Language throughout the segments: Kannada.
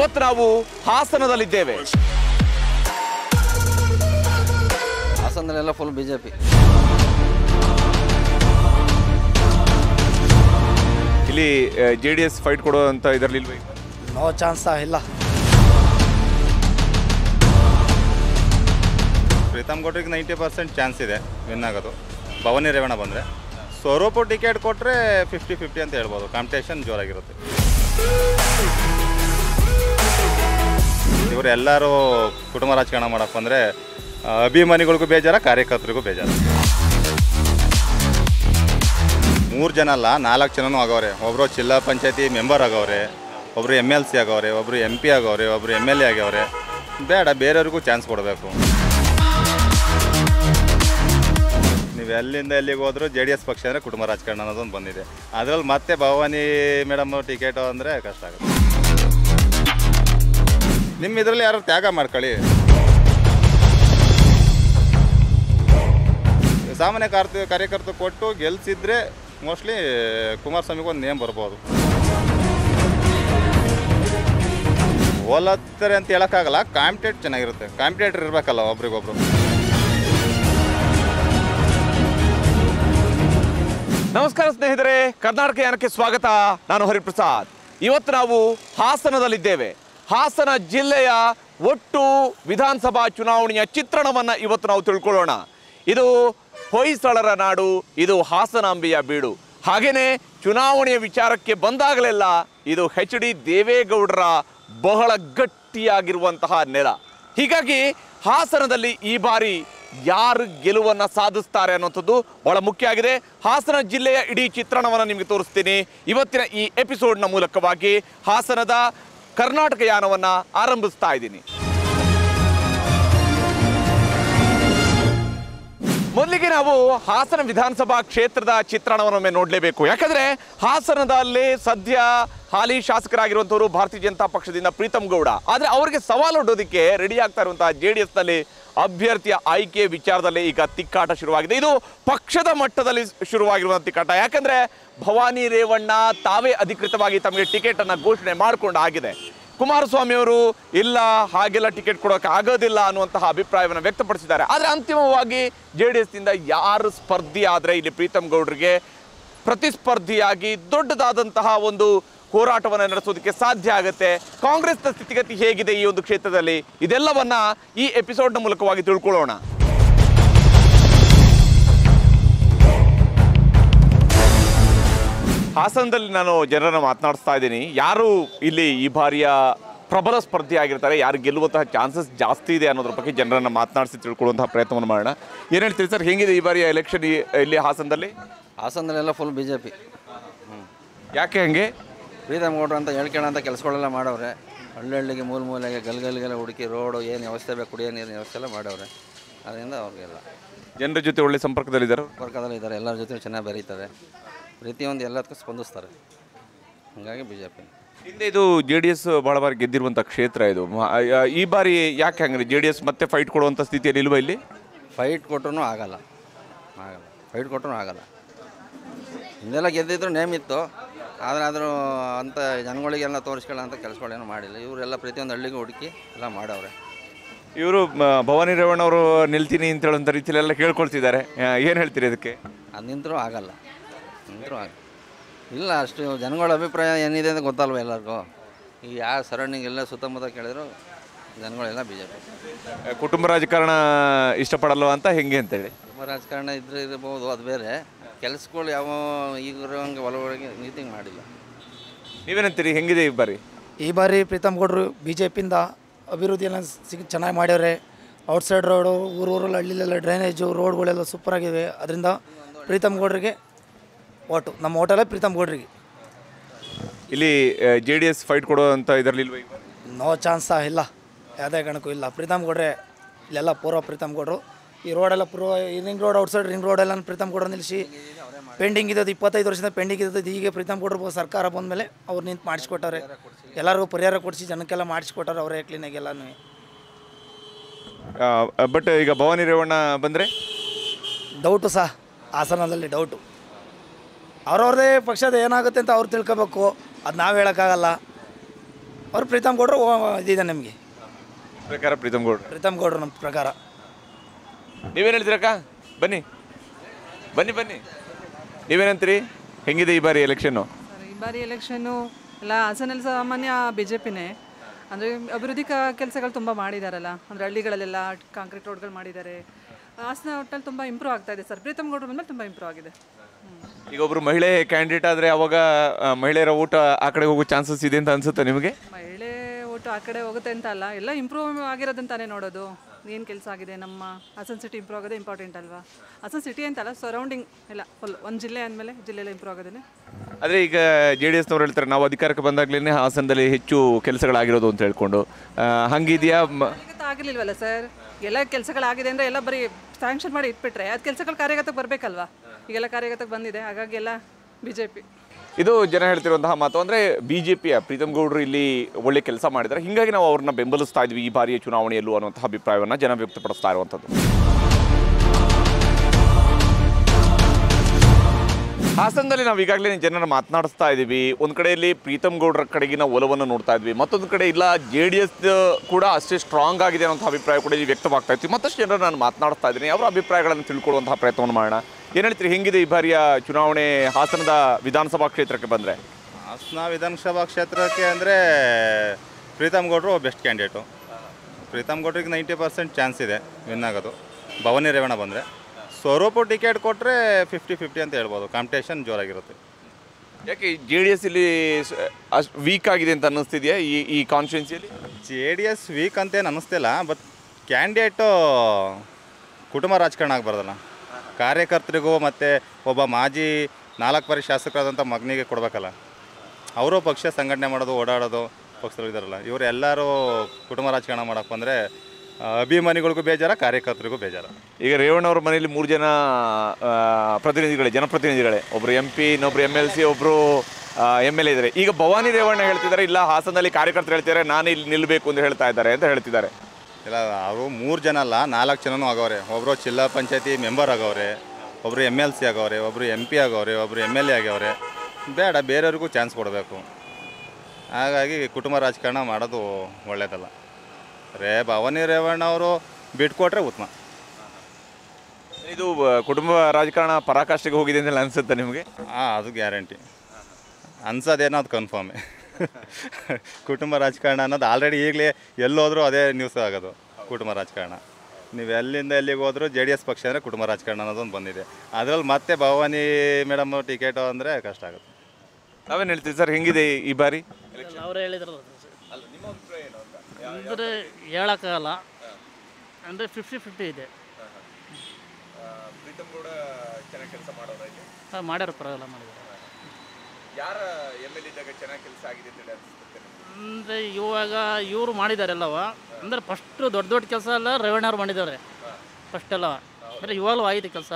ಇವತ್ತು ನಾವು ಹಾಸನದಲ್ಲಿದ್ದೇವೆ ಹಾಸನದಲ್ಲೆಲ್ಲ ಫುಲ್ ಬಿಜೆಪಿ ಇಲ್ಲಿ ಜೆ ಡಿ ಎಸ್ ಫೈಟ್ ಕೊಡೋ ಇದರಲ್ಲಿ ನೋ ಚಾನ್ಸ್ ಇಲ್ಲ ಪ್ರೀತಮ್ ಗೌಡ್ರಿಗೆ ನೈಂಟಿ ಪರ್ಸೆಂಟ್ ಚಾನ್ಸ್ ಇದೆ ವಿನ್ ಆಗೋದು ಭವನಿ ರೇವಣ್ಣ ಬಂದರೆ ಸ್ವರೂಪ ಟಿಕೆಟ್ ಕೊಟ್ಟರೆ ಫಿಫ್ಟಿ ಫಿಫ್ಟಿ ಅಂತ ಹೇಳ್ಬೋದು ಕಾಂಪಿಟೇಷನ್ ಜೋರಾಗಿರುತ್ತೆ ಇವರೆಲ್ಲರೂ ಕುಟುಂಬ ರಾಜಕಾರಣ ಮಾಡಪ್ಪ ಅಂದರೆ ಅಭಿಮಾನಿಗಳಿಗೂ ಬೇಜಾರ ಕಾರ್ಯಕರ್ತರಿಗೂ ಬೇಜಾರ ಮೂರು ಜನ ಅಲ್ಲ ನಾಲ್ಕು ಜನನೂ ಆಗವ್ರೆ ಒಬ್ಬರು ಜಿಲ್ಲಾ ಪಂಚಾಯತಿ ಮೆಂಬರ್ ಆಗವ್ರೆ ಒಬ್ಬರು ಎಮ್ ಎಲ್ ಸಿ ಆಗವ್ರೆ ಒಬ್ಬರು ಎಂ ಪಿ ಆಗವ್ರೆ ಒಬ್ಬರು ಎಮ್ ಎಲ್ ಎ ಆಗವ್ರೆ ಬೇಡ ಬೇರೆಯವ್ರಿಗೂ ಚಾನ್ಸ್ ಕೊಡಬೇಕು ನೀವು ಎಲ್ಲಿಂದ ಎಲ್ಲಿಗೆ ಹೋದರೂ ಜೆ ಡಿ ಎಸ್ ಪಕ್ಷ ಅಂದರೆ ಕುಟುಂಬ ರಾಜಕಾರಣ ಅನ್ನೋದೊಂದು ಬಂದಿದೆ ಅದರಲ್ಲಿ ಮತ್ತೆ ಭವಾನಿ ಮೇಡಮ್ ಟಿಕೆಟು ಅಂದರೆ ಕಷ್ಟ ಆಗುತ್ತೆ ನಿಮ್ಮ ಇದರಲ್ಲಿ ಯಾರು ತ್ಯಾಗ ಮಾಡ್ಕೊಳ್ಳಿ ಸಾಮಾನ್ಯ ಕಾರ್ಯ ಕಾರ್ಯಕರ್ತ ಕೊಟ್ಟು ಗೆಲ್ಸಿದ್ರೆ ಮೋಸ್ಟ್ಲಿ ಕುಮಾರಸ್ವಾಮಿಗೆ ಒಂದು ನೇಮ್ ಬರ್ಬೋದು ಓಲತ್ತರೆ ಅಂತ ಹೇಳೋಕ್ಕಾಗಲ್ಲ ಕಾಂಪಿಟೇಟ್ ಚೆನ್ನಾಗಿರುತ್ತೆ ಕಾಂಪಿಟೇಟರ್ ಇರಬೇಕಲ್ಲ ಒಬ್ರಿಗೊಬ್ರು ನಮಸ್ಕಾರ ಸ್ನೇಹಿತರೆ ಕರ್ನಾಟಕ ಯಾನಕ್ಕೆ ಸ್ವಾಗತ ನಾನು ಹರಿಪ್ರಸಾದ್ ಇವತ್ತು ನಾವು ಹಾಸನದಲ್ಲಿದ್ದೇವೆ ಹಾಸನ ಜಿಲ್ಲೆಯ ಒಟ್ಟು ವಿಧಾನಸಭಾ ಚುನಾವಣೆಯ ಚಿತ್ರಣವನ್ನು ಇವತ್ತು ನಾವು ತಿಳ್ಕೊಳ್ಳೋಣ ಇದು ಹೊಯ್ಸಳರ ನಾಡು ಇದು ಹಾಸನಾಂಬೆಯ ಬೀಡು ಹಾಗೆಯೇ ಚುನಾವಣೆಯ ವಿಚಾರಕ್ಕೆ ಬಂದಾಗಲೆಲ್ಲ ಇದು ಹೆಚ್ ಡಿ ದೇವೇಗೌಡರ ಬಹಳ ಗಟ್ಟಿಯಾಗಿರುವಂತಹ ನೆಲ ಹೀಗಾಗಿ ಹಾಸನದಲ್ಲಿ ಈ ಬಾರಿ ಯಾರು ಗೆಲುವನ್ನು ಸಾಧಿಸ್ತಾರೆ ಅನ್ನೋಂಥದ್ದು ಬಹಳ ಮುಖ್ಯ ಆಗಿದೆ ಹಾಸನ ಜಿಲ್ಲೆಯ ಇಡೀ ಚಿತ್ರಣವನ್ನು ನಿಮಗೆ ತೋರಿಸ್ತೀನಿ ಇವತ್ತಿನ ಈ ಎಪಿಸೋಡ್ನ ಮೂಲಕವಾಗಿ ಹಾಸನದ ಕರ್ನಾಟಕ ಯಾನವನ್ನ ಆರಂಭಿಸ್ತಾ ಇದ್ದೀನಿ ಮೊದಲಿಗೆ ನಾವು ಹಾಸನ ವಿಧಾನಸಭಾ ಕ್ಷೇತ್ರದ ಚಿತ್ರಣವನ್ನು ನೋಡಲೇಬೇಕು ಯಾಕಂದ್ರೆ ಹಾಸನದಲ್ಲಿ ಸದ್ಯ ಹಾಲಿ ಶಾಸಕರಾಗಿರುವಂತವರು ಭಾರತೀಯ ಜನತಾ ಪಕ್ಷದಿಂದ ಪ್ರೀತಮ್ ಗೌಡ ಆದರೆ ಅವರಿಗೆ ಸವಾಲು ಒಡ್ಡೋದಕ್ಕೆ ರೆಡಿ ಆಗ್ತಾ ಇರುವಂತಹ ಜೆ ಡಿ ಎಸ್ನಲ್ಲಿ ಅಭ್ಯರ್ಥಿಯ ಆಯ್ಕೆ ವಿಚಾರದಲ್ಲಿ ಈಗ ತಿಕ್ಕಾಟ ಶುರುವಾಗಿದೆ ಇದು ಪಕ್ಷದ ಮಟ್ಟದಲ್ಲಿ ಶುರುವಾಗಿರುವಂತಹ ತಿಕ್ಕಾಟ ಯಾಕಂದ್ರೆ ಭವಾನಿ ರೇವಣ್ಣ ತಾವೇ ಅಧಿಕೃತವಾಗಿ ತಮಗೆ ಅನ್ನ ಘೋಷಣೆ ಮಾಡಿಕೊಂಡು ಆಗಿದೆ ಕುಮಾರಸ್ವಾಮಿಯವರು ಇಲ್ಲ ಹಾಗೆಲ್ಲ ಟಿಕೆಟ್ ಕೊಡೋಕೆ ಆಗೋದಿಲ್ಲ ಅನ್ನುವಂತಹ ಅಭಿಪ್ರಾಯವನ್ನು ವ್ಯಕ್ತಪಡಿಸಿದ್ದಾರೆ ಆದರೆ ಅಂತಿಮವಾಗಿ ಜೆ ಡಿ ಎಸ್ನಿಂದ ಯಾರು ಸ್ಪರ್ಧಿ ಆದರೆ ಇಲ್ಲಿ ಪ್ರೀತಮ್ ಗೌಡ್ರಿಗೆ ಪ್ರತಿಸ್ಪರ್ಧಿಯಾಗಿ ದೊಡ್ಡದಾದಂತಹ ಒಂದು ಹೋರಾಟವನ್ನು ನಡೆಸೋದಕ್ಕೆ ಸಾಧ್ಯ ಆಗುತ್ತೆ ಕಾಂಗ್ರೆಸ್ನ ಸ್ಥಿತಿಗತಿ ಹೇಗಿದೆ ಈ ಒಂದು ಕ್ಷೇತ್ರದಲ್ಲಿ ಇದೆಲ್ಲವನ್ನ ಈ ಎಪಿಸೋಡ್ನ ಮೂಲಕವಾಗಿ ತಿಳ್ಕೊಳ್ಳೋಣ ಹಾಸನದಲ್ಲಿ ನಾನು ಜನರನ್ನು ಮಾತನಾಡಿಸ್ತಾ ಇದ್ದೀನಿ ಯಾರು ಇಲ್ಲಿ ಈ ಬಾರಿಯ ಪ್ರಬಲ ಸ್ಪರ್ಧಿ ಆಗಿರ್ತಾರೆ ಯಾರು ಗೆಲ್ಲುವಂತಹ ಚಾನ್ಸಸ್ ಜಾಸ್ತಿ ಇದೆ ಅನ್ನೋದ್ರ ಬಗ್ಗೆ ಜನರನ್ನು ಮಾತನಾಡಿಸಿ ತಿಳ್ಕೊಳ್ಳುವಂತಹ ಪ್ರಯತ್ನವನ್ನು ಮಾಡೋಣ ಏನು ಹೇಳ್ತೀರಿ ಸರ್ ಹೇಗಿದೆ ಈ ಬಾರಿಯ ಎಲೆಕ್ಷನ್ ಇಲ್ಲಿ ಹಾಸನದಲ್ಲಿ ಹಾಸನದಲ್ಲೆಲ್ಲ ಫುಲ್ ಬಿ ಜೆ ಪಿ ಯಾಕೆ ಹಂಗೆ ಫ್ರೀಡಮ್ ಗೌಡ್ರು ಅಂತ ಹೇಳ್ಕೋಣ ಅಂತ ಕೆಲಸಗಳೆಲ್ಲ ಮಾಡವ್ರೆ ಹಳ್ಳಿಗೆ ಮೂಲ ಮೂಲೆಗೆ ಗಲ್ಗಲ್ಗೆಲ್ಲ ಹುಡುಕಿ ರೋಡು ಏನು ವ್ಯವಸ್ಥೆ ಬೇಕು ಕುಡಿಯೋ ನೀರಿನ ವ್ಯವಸ್ಥೆ ಎಲ್ಲ ಮಾಡವ್ರೆ ಅದರಿಂದ ಅವ್ರಿಗೆಲ್ಲ ಜನರ ಜೊತೆ ಒಳ್ಳೆ ಸಂಪರ್ಕದಲ್ಲಿದ್ದಾರೆ ಸಂಪರ್ಕದಲ್ಲಿದ್ದಾರೆ ಎಲ್ಲರ ಜೊತೆ ಚೆನ್ನಾಗಿ ಬೆರೀತಾರೆ ಪ್ರತಿಯೊಂದು ಎಲ್ಲದಕ್ಕೂ ಸ್ಪಂದಿಸ್ತಾರೆ ಹಾಗಾಗಿ ಬಿ ಜೆ ಪಿ ಹಿಂದೆ ಇದು ಜೆ ಡಿ ಎಸ್ ಭಾಳ ಬಾರಿ ಗೆದ್ದಿರುವಂಥ ಕ್ಷೇತ್ರ ಇದು ಈ ಬಾರಿ ಯಾಕೆ ಹಂಗ್ರಿ ಜೆ ಡಿ ಎಸ್ ಮತ್ತೆ ಫೈಟ್ ಕೊಡುವಂಥ ಸ್ಥಿತಿಯಲ್ಲಿ ಇಲ್ವಾ ಇಲ್ಲಿ ಫೈಟ್ ಕೊಟ್ರೂ ಆಗಲ್ಲ ಆಗಲ್ಲ ಫೈಟ್ ಕೊಟ್ಟರು ಆಗಲ್ಲ ಹಿಂದೆಲ್ಲ ಗೆದ್ದಿದ್ರು ನೇಮ್ ಇತ್ತು ಆದರೆ ಆದರೂ ಅಂಥ ಜನಗಳಿಗೆಲ್ಲ ತೋರಿಸ್ಕೊಳ್ಳೋ ಅಂತ ಕೆಲಸಗಳೇನು ಮಾಡಿಲ್ಲ ಇವರೆಲ್ಲ ಪ್ರತಿಯೊಂದು ಹಳ್ಳಿಗೆ ಹುಡುಕಿ ಎಲ್ಲ ಮಾಡವ್ರೆ ಇವರು ಭವಾನಿ ರೇವಣ್ಣ ಅವರು ನಿಲ್ತೀನಿ ಅಂತ ಹೇಳುವಂಥ ರೀತಿಯಲ್ಲೆಲ್ಲ ಕೇಳ್ಕೊಳ್ತಿದ್ದಾರೆ ಏನು ಹೇಳ್ತೀರಿ ಅದಕ್ಕೆ ಅದು ನಿಂತರೂ ಆಗಲ್ಲ ಇಲ್ಲ ಅಷ್ಟು ಜನಗಳ ಅಭಿಪ್ರಾಯ ಏನಿದೆ ಅಂತ ಗೊತ್ತಲ್ವ ಎಲ್ಲರಿಗೂ ಈಗ ಯಾವ ಸರೌಂಡಿಂಗ್ ಎಲ್ಲ ಸುತ್ತಮುತ್ತ ಕೇಳಿದ್ರು ಜನಗಳೆಲ್ಲ ಬಿ ಜೆ ಪಿ ಕುಟುಂಬ ರಾಜಕಾರಣ ಇಷ್ಟಪಡಲ್ಲ ಅಂತ ಹೆಂಗೆ ಅಂತೇಳಿ ಕುಟುಂಬ ರಾಜಕಾರಣ ಇದ್ರೆ ಇರಬಹುದು ಅದು ಬೇರೆ ಕೆಲಸಗಳು ಯಾವ ಈಗಿರೋಂಗೆ ಒಳಗೆ ನೀತಿ ಮಾಡಿಲ್ಲ ನೀವೇನಂತೀರಿ ಹೆಂಗಿದೆ ಈ ಬಾರಿ ಈ ಬಾರಿ ಪ್ರೀತಮ್ ಗೌಡ್ರು ಬಿ ಜೆ ಪಿಯಿಂದ ಅಭಿವೃದ್ಧಿಯೆಲ್ಲ ಸಿಗ ಚೆನ್ನಾಗಿ ಮಾಡ್ಯವ್ರೆ ಔಟ್ಸೈಡ್ ರೋಡು ಊರೂರಲ್ಲಿ ಹಳ್ಳಿಲೆಲ್ಲ ಡ್ರೈನೇಜು ರೋಡ್ಗಳೆಲ್ಲ ಸೂಪರಾಗಿವೆ ಅದರಿಂದ ಪ್ರೀತಮ್ ಗೌಡ್ರಿಗೆ ಓಟು ನಮ್ಮ ಓಟಲ್ಲೇ ಪ್ರೀತಮ್ ಗೌಡ್ರಿಗೆ ಇಲ್ಲಿ ಜೆ ಡಿ ಎಸ್ ಫೈಟ್ ಕೊಡುವಂತ ಇದರಲ್ಲಿ ನೋ ಚಾನ್ಸ ಇಲ್ಲ ಯಾವುದೇ ಕಾರಣಕ್ಕೂ ಇಲ್ಲ ಪ್ರೀತಮ್ ಗೌಡ್ರೆ ಇಲ್ಲೆಲ್ಲ ಪೂರ್ವ ಪ್ರೀತಮ್ ಗೌಡ್ರು ಈ ರೋಡೆಲ್ಲ ಪೂರ್ವ ರಿಂಗ್ ರೋಡ್ ಔಟ್ಸೈಡ್ ರಿಂಗ್ ರೋಡೆಲ್ಲ ಪ್ರೀತಮ್ ಗೌಡ್ರು ನಿಲ್ಲಿಸಿ ಪೆಂಡಿಂಗ್ ಇದ್ದದ್ದು ಇಪ್ಪತ್ತೈದು ವರ್ಷದಿಂದ ಪೆಂಡಿಂಗ್ ಇದ್ದದ್ದು ಹೀಗೆ ಪ್ರೀತಮ್ ಗೌಡ್ರು ಸರ್ಕಾರ ಬಂದ ಮೇಲೆ ಅವ್ರು ನಿಂತು ಮಾಡಿಸ್ಕೊಟ್ಟವ್ರೆ ಎಲ್ಲರಿಗೂ ಪರಿಹಾರ ಕೊಡಿಸಿ ಜನಕ್ಕೆಲ್ಲ ಮಾಡಿಸ್ಕೊಟ್ಟಾರೆ ಅವರೇ ಎಲ್ಲಾನು ಬಟ್ ಈಗ ಭವಾನಿ ರೇವಣ್ಣ ಬಂದರೆ ಡೌಟು ಸಹ ಹಾಸನದಲ್ಲಿ ಡೌಟು ಅವ್ರವ್ರದೇ ಪಕ್ಷದ ಏನಾಗುತ್ತೆ ಅಂತ ಅವ್ರು ತಿಳ್ಕೊಬೇಕು ಅದು ನಾವು ಹೇಳೋಕ್ಕಾಗಲ್ಲ ಅವ್ರು ಪ್ರೀತಮ್ ಗೌಡ್ರು ಇದಿದೆ ನಿಮಗೆ ಪ್ರಕಾರ ಪ್ರೀತಮ್ ಗೌಡ್ರು ಪ್ರೀತಮ್ ಗೌಡ್ರು ನಮ್ಮ ಪ್ರಕಾರ ನೀವೇನು ಹೇಳ್ತೀರಕ್ಕ ಬನ್ನಿ ಬನ್ನಿ ಬನ್ನಿ ನೀವೇನಂತೀರಿ ಹೆಂಗಿದೆ ಈ ಬಾರಿ ಎಲೆಕ್ಷನ್ನು ಈ ಬಾರಿ ಎಲೆಕ್ಷನ್ನು ಎಲ್ಲ ಹಾಸನಲ್ಲಿ ಸಾಮಾನ್ಯ ಬಿ ಜೆ ಪಿನೇ ಅಂದರೆ ಅಭಿವೃದ್ಧಿ ಕ ಕೆಲಸಗಳು ತುಂಬ ಮಾಡಿದಾರಲ್ಲ ಅಂದರೆ ಹಳ್ಳಿಗಳಲ್ಲೆಲ್ಲ ಕಾಂಕ್ರೀಟ್ ರೋಡ್ಗಳು ಮಾಡಿದ್ದಾರೆ ಹಾಸನ ಒಟ್ಟಲ್ಲಿ ತುಂಬ ಇಂಪ್ರೂವ್ ಆಗ್ತಾ ಇದೆ ಸರ್ ಪ್ರೀತಮ್ ಗೌಡ್ರ ಬಂದಮೇಲೆ ತುಂಬ ಇಂಪ್ರೂವ್ ಆಗಿದೆ ಈಗ ಒಬ್ರು ಮಹಿಳೆ ಕ್ಯಾಂಡಿಡೇಟ್ ಆದ್ರೆ ಅವಾಗ ಮಹಿಳೆಯರ ಊಟ ಆ ಕಡೆ ಹೋಗೋ ಚಾನ್ಸಸ್ ಇದೆ ಅಂತ ಅನ್ಸುತ್ತೆ ನಿಮಗೆ ಮಹಿಳೆ ಊಟ ಆ ಕಡೆ ಹೋಗುತ್ತೆ ಅಂತ ಅಲ್ಲ ಎಲ್ಲ ಇಂಪ್ರೂವ್ ಆಗಿರೋದಂತಾನೆ ನೋಡೋದು ಏನು ಕೆಲಸ ಆಗಿದೆ ನಮ್ಮ ಹಸನ್ ಸಿಟಿ ಇಂಪ್ರೂವ್ ಆಗೋದೇ ಇಂಪಾರ್ಟೆಂಟ್ ಅಲ್ವಾ ಹಸನ್ ಸಿಟಿ ಅಲ್ಲ ಸರೌಂಡಿಂಗ್ ಎಲ್ಲ ಫುಲ್ ಒಂದು ಜಿಲ್ಲೆ ಅಂದಮೇಲೆ ಜಿಲ್ಲೆಲ್ಲ ಇಂಪ್ರೂವ್ ಆಗೋದೇ ಆದರೆ ಈಗ ಜೆ ಡಿ ಎಸ್ನವ್ರು ಹೇಳ್ತಾರೆ ನಾವು ಅಧಿಕಾರಕ್ಕೆ ಬಂದಾಗಲೇ ಹಾಸನದಲ್ಲಿ ಹೆಚ್ಚು ಕೆಲಸಗಳಾಗಿರೋದು ಅಂತ ಹೇಳ್ಕೊಂಡು ಹಂಗಿದೆಯಾ ಹಂಗಿದ್ಯಾ ಸರ್ ಎಲ್ಲ ಕೆಲಸಗಳಾಗಿದೆ ಅಂದರೆ ಎಲ್ಲ ಬರೀ ಸ್ಯಾಂಕ್ಷನ್ ಮಾಡಿ ಇಟ್ಬಿಟ್ರೆ ಅದು ಕೆಲಸಗಳು ಕಾರ್ಯಗತಕ್ಕೆ ಬರಬೇಕಲ್ವಾ ಈಗೆಲ್ಲ ಕಾರ್ಯಗತಕ್ಕೆ ಬಂದಿದೆ ಹಾಗಾಗಿ ಎಲ್ಲ ಬಿ ಜೆ ಪಿ ಇದು ಜನ ಹೇಳ್ತಿರುವಂತಹ ಮಾತು ಅಂದರೆ ಬಿ ಜೆ ಪಿಯ ಪ್ರೀತಮ್ ಗೌಡ್ರು ಇಲ್ಲಿ ಒಳ್ಳೆ ಕೆಲಸ ಮಾಡಿದ್ದಾರೆ ಹಿಂಗಾಗಿ ನಾವು ಅವ್ರನ್ನ ಬೆಂಬಲಿಸ್ತಾ ಇದ್ವಿ ಈ ಬಾರಿಯ ಚುನಾವಣೆಯಲ್ಲೂ ಅನ್ನುವಂತಹ ಅಭಿಪ್ರಾಯವನ್ನು ಜನ ವ್ಯಕ್ತಪಡಿಸ್ತಾ ಇರುವಂಥದ್ದು ಹಾಸನದಲ್ಲಿ ನಾವು ಈಗಾಗಲೇ ಜನರನ್ನು ಮಾತನಾಡಿಸ್ತಾ ಇದ್ದೀವಿ ಒಂದು ಕಡೆಯಲ್ಲಿ ಪ್ರೀತಮ್ ಗೌಡ್ರ ಕಡೆಗಿನ ಒಲವನ್ನು ನೋಡ್ತಾ ಇದ್ವಿ ಮತ್ತೊಂದು ಕಡೆ ಇಲ್ಲ ಜೆ ಡಿ ಎಸ್ ಕೂಡ ಅಷ್ಟೇ ಸ್ಟ್ರಾಂಗ್ ಆಗಿದೆ ಅನ್ನೋಂಥ ಅಭಿಪ್ರಾಯ ಕೂಡ ಇಲ್ಲಿ ವ್ಯಕ್ತವಾಗ್ತಾ ಇತ್ತು ಮತ್ತಷ್ಟು ಜನರನ್ನು ನಾನು ಮಾತನಾಡ್ತಾ ಇದ್ದೀನಿ ಅವರ ಅಭಿಪ್ರಾಯಗಳನ್ನು ತಿಳ್ಕೊಳ್ಳುವಂತಹ ಪ್ರಯತ್ನವನ್ನು ಮಾಡೋಣ ಏನು ಹೇಳ್ತೀರಿ ಹೆಂಗಿದೆ ಈ ಬಾರಿಯ ಚುನಾವಣೆ ಹಾಸನದ ವಿಧಾನಸಭಾ ಕ್ಷೇತ್ರಕ್ಕೆ ಬಂದರೆ ಹಾಸನ ವಿಧಾನಸಭಾ ಕ್ಷೇತ್ರಕ್ಕೆ ಅಂದರೆ ಪ್ರೀತಮ್ ಗೌಡರು ಬೆಸ್ಟ್ ಕ್ಯಾಂಡಿಡೇಟು ಪ್ರೀತಮ್ ಗೌಡ್ರಿಗೆ ನೈಂಟಿ ಪರ್ಸೆಂಟ್ ಚಾನ್ಸ್ ಇದೆ ವಿನ್ ಆಗೋದು ಭವಾನಿ ರೇವಣ್ಣ ಬಂದರೆ ಸ್ವರೂಪ ಟಿಕೆಟ್ ಕೊಟ್ಟರೆ ಫಿಫ್ಟಿ ಫಿಫ್ಟಿ ಅಂತ ಹೇಳ್ಬೋದು ಕಾಂಪಿಟೇಷನ್ ಜೋರಾಗಿರುತ್ತೆ ಯಾಕೆ ಜೆ ಡಿ ಎಸ್ ಇಲ್ಲಿ ಅಷ್ಟು ವೀಕ್ ಆಗಿದೆ ಅಂತ ಅನ್ನಿಸ್ತಿದೆಯಾ ಈ ಈ ಕಾನ್ಸ್ಟಿಟ್ಯೂನ್ಸಿಯಲ್ಲಿ ಜೆ ಡಿ ಎಸ್ ವೀಕ್ ಅಂತೇನು ಅನ್ನಿಸ್ತಿಲ್ಲ ಬಟ್ ಕ್ಯಾಂಡಿಡೇಟು ಕುಟುಂಬ ರಾಜಕಾರಣ ಆಗಬಾರ್ದಲ್ಲ ಕಾರ್ಯಕರ್ತರಿಗೂ ಮತ್ತು ಒಬ್ಬ ಮಾಜಿ ನಾಲ್ಕು ಬಾರಿ ಶಾಸಕರಾದಂಥ ಮಗನಿಗೆ ಕೊಡಬೇಕಲ್ಲ ಅವರು ಪಕ್ಷ ಸಂಘಟನೆ ಮಾಡೋದು ಓಡಾಡೋದು ಪಕ್ಷದಲ್ಲಿ ಇದ್ದಾರಲ್ಲ ಇವರು ಕುಟುಂಬ ರಾಜಕಾರಣ ಮಾಡೋಕೆ ಬಂದರೆ ಅಭಿಮಾನಿಗಳಿಗೂ ಬೇಜಾರ ಕಾರ್ಯಕರ್ತರಿಗೂ ಬೇಜಾರ ಈಗ ರೇವಣ್ಣವ್ರ ಮನೆಯಲ್ಲಿ ಮೂರು ಜನ ಪ್ರತಿನಿಧಿಗಳೇ ಜನಪ್ರತಿನಿಧಿಗಳೇ ಒಬ್ಬರು ಎಂ ಪಿ ಇನ್ನೊಬ್ರು ಎಮ್ ಎಲ್ ಸಿ ಒಬ್ಬರು ಎಮ್ ಎಲ್ ಎ ಇದ್ದಾರೆ ಈಗ ಭವಾನಿ ರೇವಣ್ಣ ಹೇಳ್ತಿದ್ದಾರೆ ಇಲ್ಲ ಹಾಸನದಲ್ಲಿ ಕಾರ್ಯಕರ್ತರು ಹೇಳ್ತಿದ್ದಾರೆ ನಾನು ಇಲ್ಲಿ ನಿಲ್ಲಬೇಕು ಅಂತ ಹೇಳ್ತಾ ಇದ್ದಾರೆ ಅಂತ ಹೇಳ್ತಿದ್ದಾರೆ ಇಲ್ಲ ಅವರು ಮೂರು ಜನ ಅಲ್ಲ ನಾಲ್ಕು ಜನನೂ ಆಗವ್ರೆ ಒಬ್ಬರು ಜಿಲ್ಲಾ ಪಂಚಾಯತಿ ಮೆಂಬರ್ ಆಗವ್ರೆ ಒಬ್ಬರು ಎಮ್ ಎಲ್ ಸಿ ಆಗವ್ರೆ ಒಬ್ಬರು ಎಮ್ ಪಿ ಆಗವ್ರೆ ಒಬ್ಬರು ಎಮ್ ಎಲ್ ಎ ಆಗವ್ರೆ ಬೇಡ ಬೇರೆಯವ್ರಿಗೂ ಚಾನ್ಸ್ ಕೊಡಬೇಕು ಹಾಗಾಗಿ ಕುಟುಂಬ ರಾಜಕಾರಣ ಮಾಡೋದು ಒಳ್ಳೆಯದಲ್ಲ ರೇ ಭವಾನಿ ರೇವಣ್ಣ ಅವರು ಬಿಟ್ಕೊಟ್ರೆ ಉತ್ತಮ ಇದು ಕುಟುಂಬ ರಾಜಕಾರಣ ಪರಾಕಾಷ್ಟಿಗೆ ಹೋಗಿದೆ ಅಂತ ಅನಿಸುತ್ತೆ ನಿಮಗೆ ಹಾಂ ಅದು ಗ್ಯಾರಂಟಿ ಅನ್ಸೋದೇನೋ ಅದು ಕನ್ಫರ್ಮೇ ಕುಟುಂಬ ರಾಜಕಾರಣ ಅನ್ನೋದು ಆಲ್ರೆಡಿ ಈಗಲೇ ಎಲ್ಲೋದರೂ ಅದೇ ನ್ಯೂಸ್ ಆಗೋದು ಕುಟುಂಬ ರಾಜಕಾರಣ ನೀವು ಎಲ್ಲಿಂದ ಎಲ್ಲಿಗೆ ಹೋದರೂ ಜೆ ಡಿ ಎಸ್ ಪಕ್ಷ ಅಂದರೆ ಕುಟುಂಬ ರಾಜಕಾರಣ ಅನ್ನೋದೊಂದು ಬಂದಿದೆ ಅದರಲ್ಲಿ ಮತ್ತೆ ಭವಾನಿ ಮೇಡಮ್ ಟಿಕೆಟ್ ಅಂದರೆ ಕಷ್ಟ ಆಗುತ್ತೆ ತಾವೇನು ಹೇಳ್ತೀವಿ ಸರ್ ಹೆಂಗಿದೆ ಈ ಬಾರಿ ಅವರೇ ಹೇಳಿದ್ರು ಅಂದರೆ ಹೇಳೋಕ್ಕಾಗಲ್ಲ ಅಂದರೆ ಫಿಫ್ಟಿ ಫಿಫ್ಟಿ ಇದೆ ಮಾಡ್ಯಾರ ಪರವಾಗಿಲ್ಲ ಮಾಡಿದ್ದಾರೆ ಯಾರ ಎಮ್ ಎಲ್ ಇದ್ದಾಗ ಚೆನ್ನಾಗಿ ಕೆಲಸ ಆಗಿದೆ ಅಂತ ಇವಾಗ ಇವರು ಮಾಡಿದಾರೆಲ್ಲವ ಅಂದ್ರೆ ಫಸ್ಟ್ ದೊಡ್ಡ ದೊಡ್ಡ ಕೆಲಸ ಎಲ್ಲ ಮಾಡಿದವ್ರೆ ಫಸ್ಟ್ ಎಲ್ಲ ಅಂದ್ರೆ ಇವಾಗಲೂ ಆಯ್ತು ಕೆಲಸ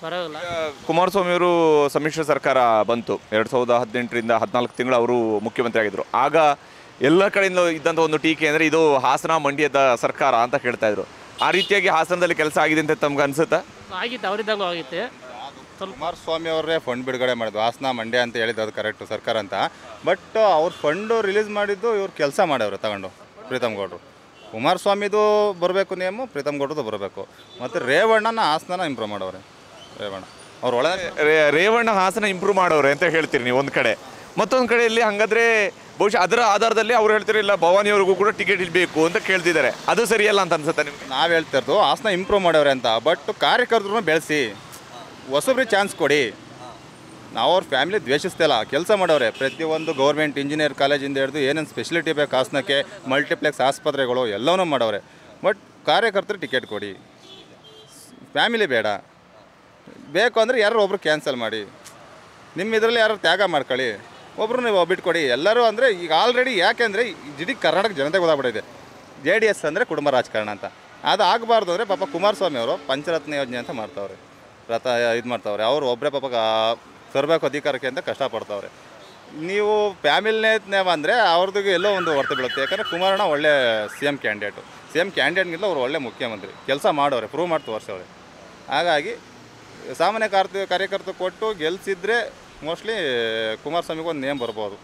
ಪರವಾಗಿಲ್ಲ ಅವರು ಸಮ್ಮಿಶ್ರ ಸರ್ಕಾರ ಬಂತು ಎರಡ್ ಸಾವಿರದ ಹದಿನೆಂಟರಿಂದ ಹದಿನಾಲ್ಕು ತಿಂಗಳು ಅವರು ಮುಖ್ಯಮಂತ್ರಿ ಆಗಿದ್ರು ಆಗ ಎಲ್ಲ ಕಡೆಯಿಂದ ಇದ್ದಂತ ಒಂದು ಟೀಕೆ ಅಂದ್ರೆ ಇದು ಹಾಸನ ಮಂಡ್ಯದ ಸರ್ಕಾರ ಅಂತ ಕೇಳ್ತಾ ಇದ್ರು ಆ ರೀತಿಯಾಗಿ ಹಾಸನದಲ್ಲಿ ಕೆಲಸ ಆಗಿದೆ ಅಂತ ತಮ್ಗೆ ಅನಿಸುತ್ತಾ ಆಗಿತ್ತು ಅವರಿದ್ದಾಗ ಆಗಿತ್ತು ಕುಮಾರಸ್ವಾಮಿ ಅವರೇ ಫಂಡ್ ಬಿಡುಗಡೆ ಮಾಡಿದ್ರು ಹಾಸನ ಮಂಡ್ಯ ಅಂತ ಹೇಳಿದ್ದು ಅದು ಕರೆಕ್ಟು ಸರ್ಕಾರ ಅಂತ ಬಟ್ ಅವ್ರ ಫಂಡು ರಿಲೀಸ್ ಮಾಡಿದ್ದು ಇವ್ರು ಕೆಲಸ ಮಾಡವ್ರೆ ತಗೊಂಡು ಪ್ರೀತಮ್ ಗೌಡ್ರು ಕುಮಾರಸ್ವಾಮಿದು ಬರಬೇಕು ನೇಮು ಪ್ರೀತಮ್ ಗೌಡ್ರದ್ದು ಬರಬೇಕು ಮತ್ತು ರೇವಣ್ಣನ ಹಾಸನ ಇಂಪ್ರೂವ್ ಮಾಡವ್ರೆ ರೇವಣ್ಣ ಅವ್ರು ಒಳಗೆ ರೇವಣ್ಣ ಹಾಸನ ಇಂಪ್ರೂವ್ ಮಾಡವ್ರೆ ಅಂತ ಹೇಳ್ತೀರಿ ನೀವು ಒಂದು ಕಡೆ ಮತ್ತೊಂದು ಕಡೆ ಇಲ್ಲಿ ಹಾಗಾದ್ರೆ ಬಹುಶಃ ಅದರ ಆಧಾರದಲ್ಲಿ ಅವ್ರು ಹೇಳ್ತೀರಿ ಇಲ್ಲ ಭವಾನಿಯವ್ರಿಗೂ ಕೂಡ ಟಿಕೆಟ್ ಇಡಬೇಕು ಅಂತ ಕೇಳ್ತಿದ್ದಾರೆ ಅದು ಸರಿಯಲ್ಲ ಅಂತ ಅನ್ಸುತ್ತೆ ನಿಮ್ಗೆ ನಾವು ಹೇಳ್ತಿರೋದು ಹಾಸನ ಇಂಪ್ರೂವ್ ಮಾಡವ್ರೆ ಅಂತ ಬಟ್ ಕಾರ್ಯಕರ್ತರು ಬೆಳೆಸಿ ಹೊಸಬ್ರಿಗೆ ಚಾನ್ಸ್ ಕೊಡಿ ನಾವು ಅವ್ರ ಫ್ಯಾಮಿಲಿ ದ್ವೇಷಿಸ್ತಿಲ್ಲ ಕೆಲಸ ಮಾಡೋರೆ ಪ್ರತಿಯೊಂದು ಗೌರ್ಮೆಂಟ್ ಇಂಜಿನಿಯರ್ ಕಾಲೇಜಿಂದ ಹಿಡಿದು ಏನೇನು ಸ್ಪೆಷಲಿಟಿ ಬೇಕು ಹಾಸನಕ್ಕೆ ಮಲ್ಟಿಪ್ಲೆಕ್ಸ್ ಆಸ್ಪತ್ರೆಗಳು ಎಲ್ಲವೂ ಮಾಡೋರೆ ಬಟ್ ಕಾರ್ಯಕರ್ತರು ಟಿಕೆಟ್ ಕೊಡಿ ಫ್ಯಾಮಿಲಿ ಬೇಡ ಬೇಕು ಅಂದರೆ ಯಾರು ಒಬ್ರು ಕ್ಯಾನ್ಸಲ್ ಮಾಡಿ ನಿಮ್ಮ ಇದರಲ್ಲಿ ಯಾರು ತ್ಯಾಗ ಮಾಡ್ಕೊಳ್ಳಿ ಒಬ್ಬರು ನೀವು ಕೊಡಿ ಎಲ್ಲರೂ ಅಂದರೆ ಈಗ ಆಲ್ರೆಡಿ ಯಾಕೆ ಯಾಕೆಂದರೆ ಇಡೀ ಕರ್ನಾಟಕ ಜನತೆ ಗೊತ್ತಾಗ್ಬಿಟ್ಟಿದೆ ಜೆ ಡಿ ಎಸ್ ಅಂದರೆ ಕುಟುಂಬ ರಾಜಕಾರಣ ಅಂತ ಅದು ಆಗಬಾರ್ದು ಅಂದರೆ ಪಾಪ ಕುಮಾರಸ್ವಾಮಿ ಅವರು ಪಂಚರತ್ನ ಯೋಜನೆ ಅಂತ ಮಾಡ್ತಾವ್ರೆ ರಥ ಇದು ಮಾಡ್ತಾವ್ರೆ ಅವ್ರು ಒಬ್ಬರೇ ಪಾಪ ತರಬೇಕು ಅಧಿಕಾರಕ್ಕೆ ಅಂತ ಕಷ್ಟಪಡ್ತಾವ್ರೆ ನೀವು ಫ್ಯಾಮಿಲಿನೇ ಅಂದರೆ ಅವ್ರದ್ದು ಎಲ್ಲೋ ಒಂದು ಹೊರತು ಬೀಳುತ್ತೆ ಯಾಕಂದರೆ ಕುಮಾರಣ್ಣ ಒಳ್ಳೆ C M candidate C M ಕ್ಯಾಂಡಿಡೇಟ್ಗಿಂತ ಅವ್ರು ಒಳ್ಳೆ ಮುಖ್ಯಮಂತ್ರಿ ಕೆಲಸ ಮಾಡೋರೆ ಪ್ರೂವ್ ಮಾಡಿ ತೋರಿಸೋರೆ ಹಾಗಾಗಿ ಸಾಮಾನ್ಯ ಕಾರ್ಯ ಕಾರ್ಯಕರ್ತ ಕೊಟ್ಟು ಗೆಲ್ಸಿದ್ರೆ ಮೋಸ್ಟ್ಲಿ ಕುಮಾರಸ್ವಾಮಿಗೆ ಒಂದು ನೇಮ್ ಬರ್ಬೋದು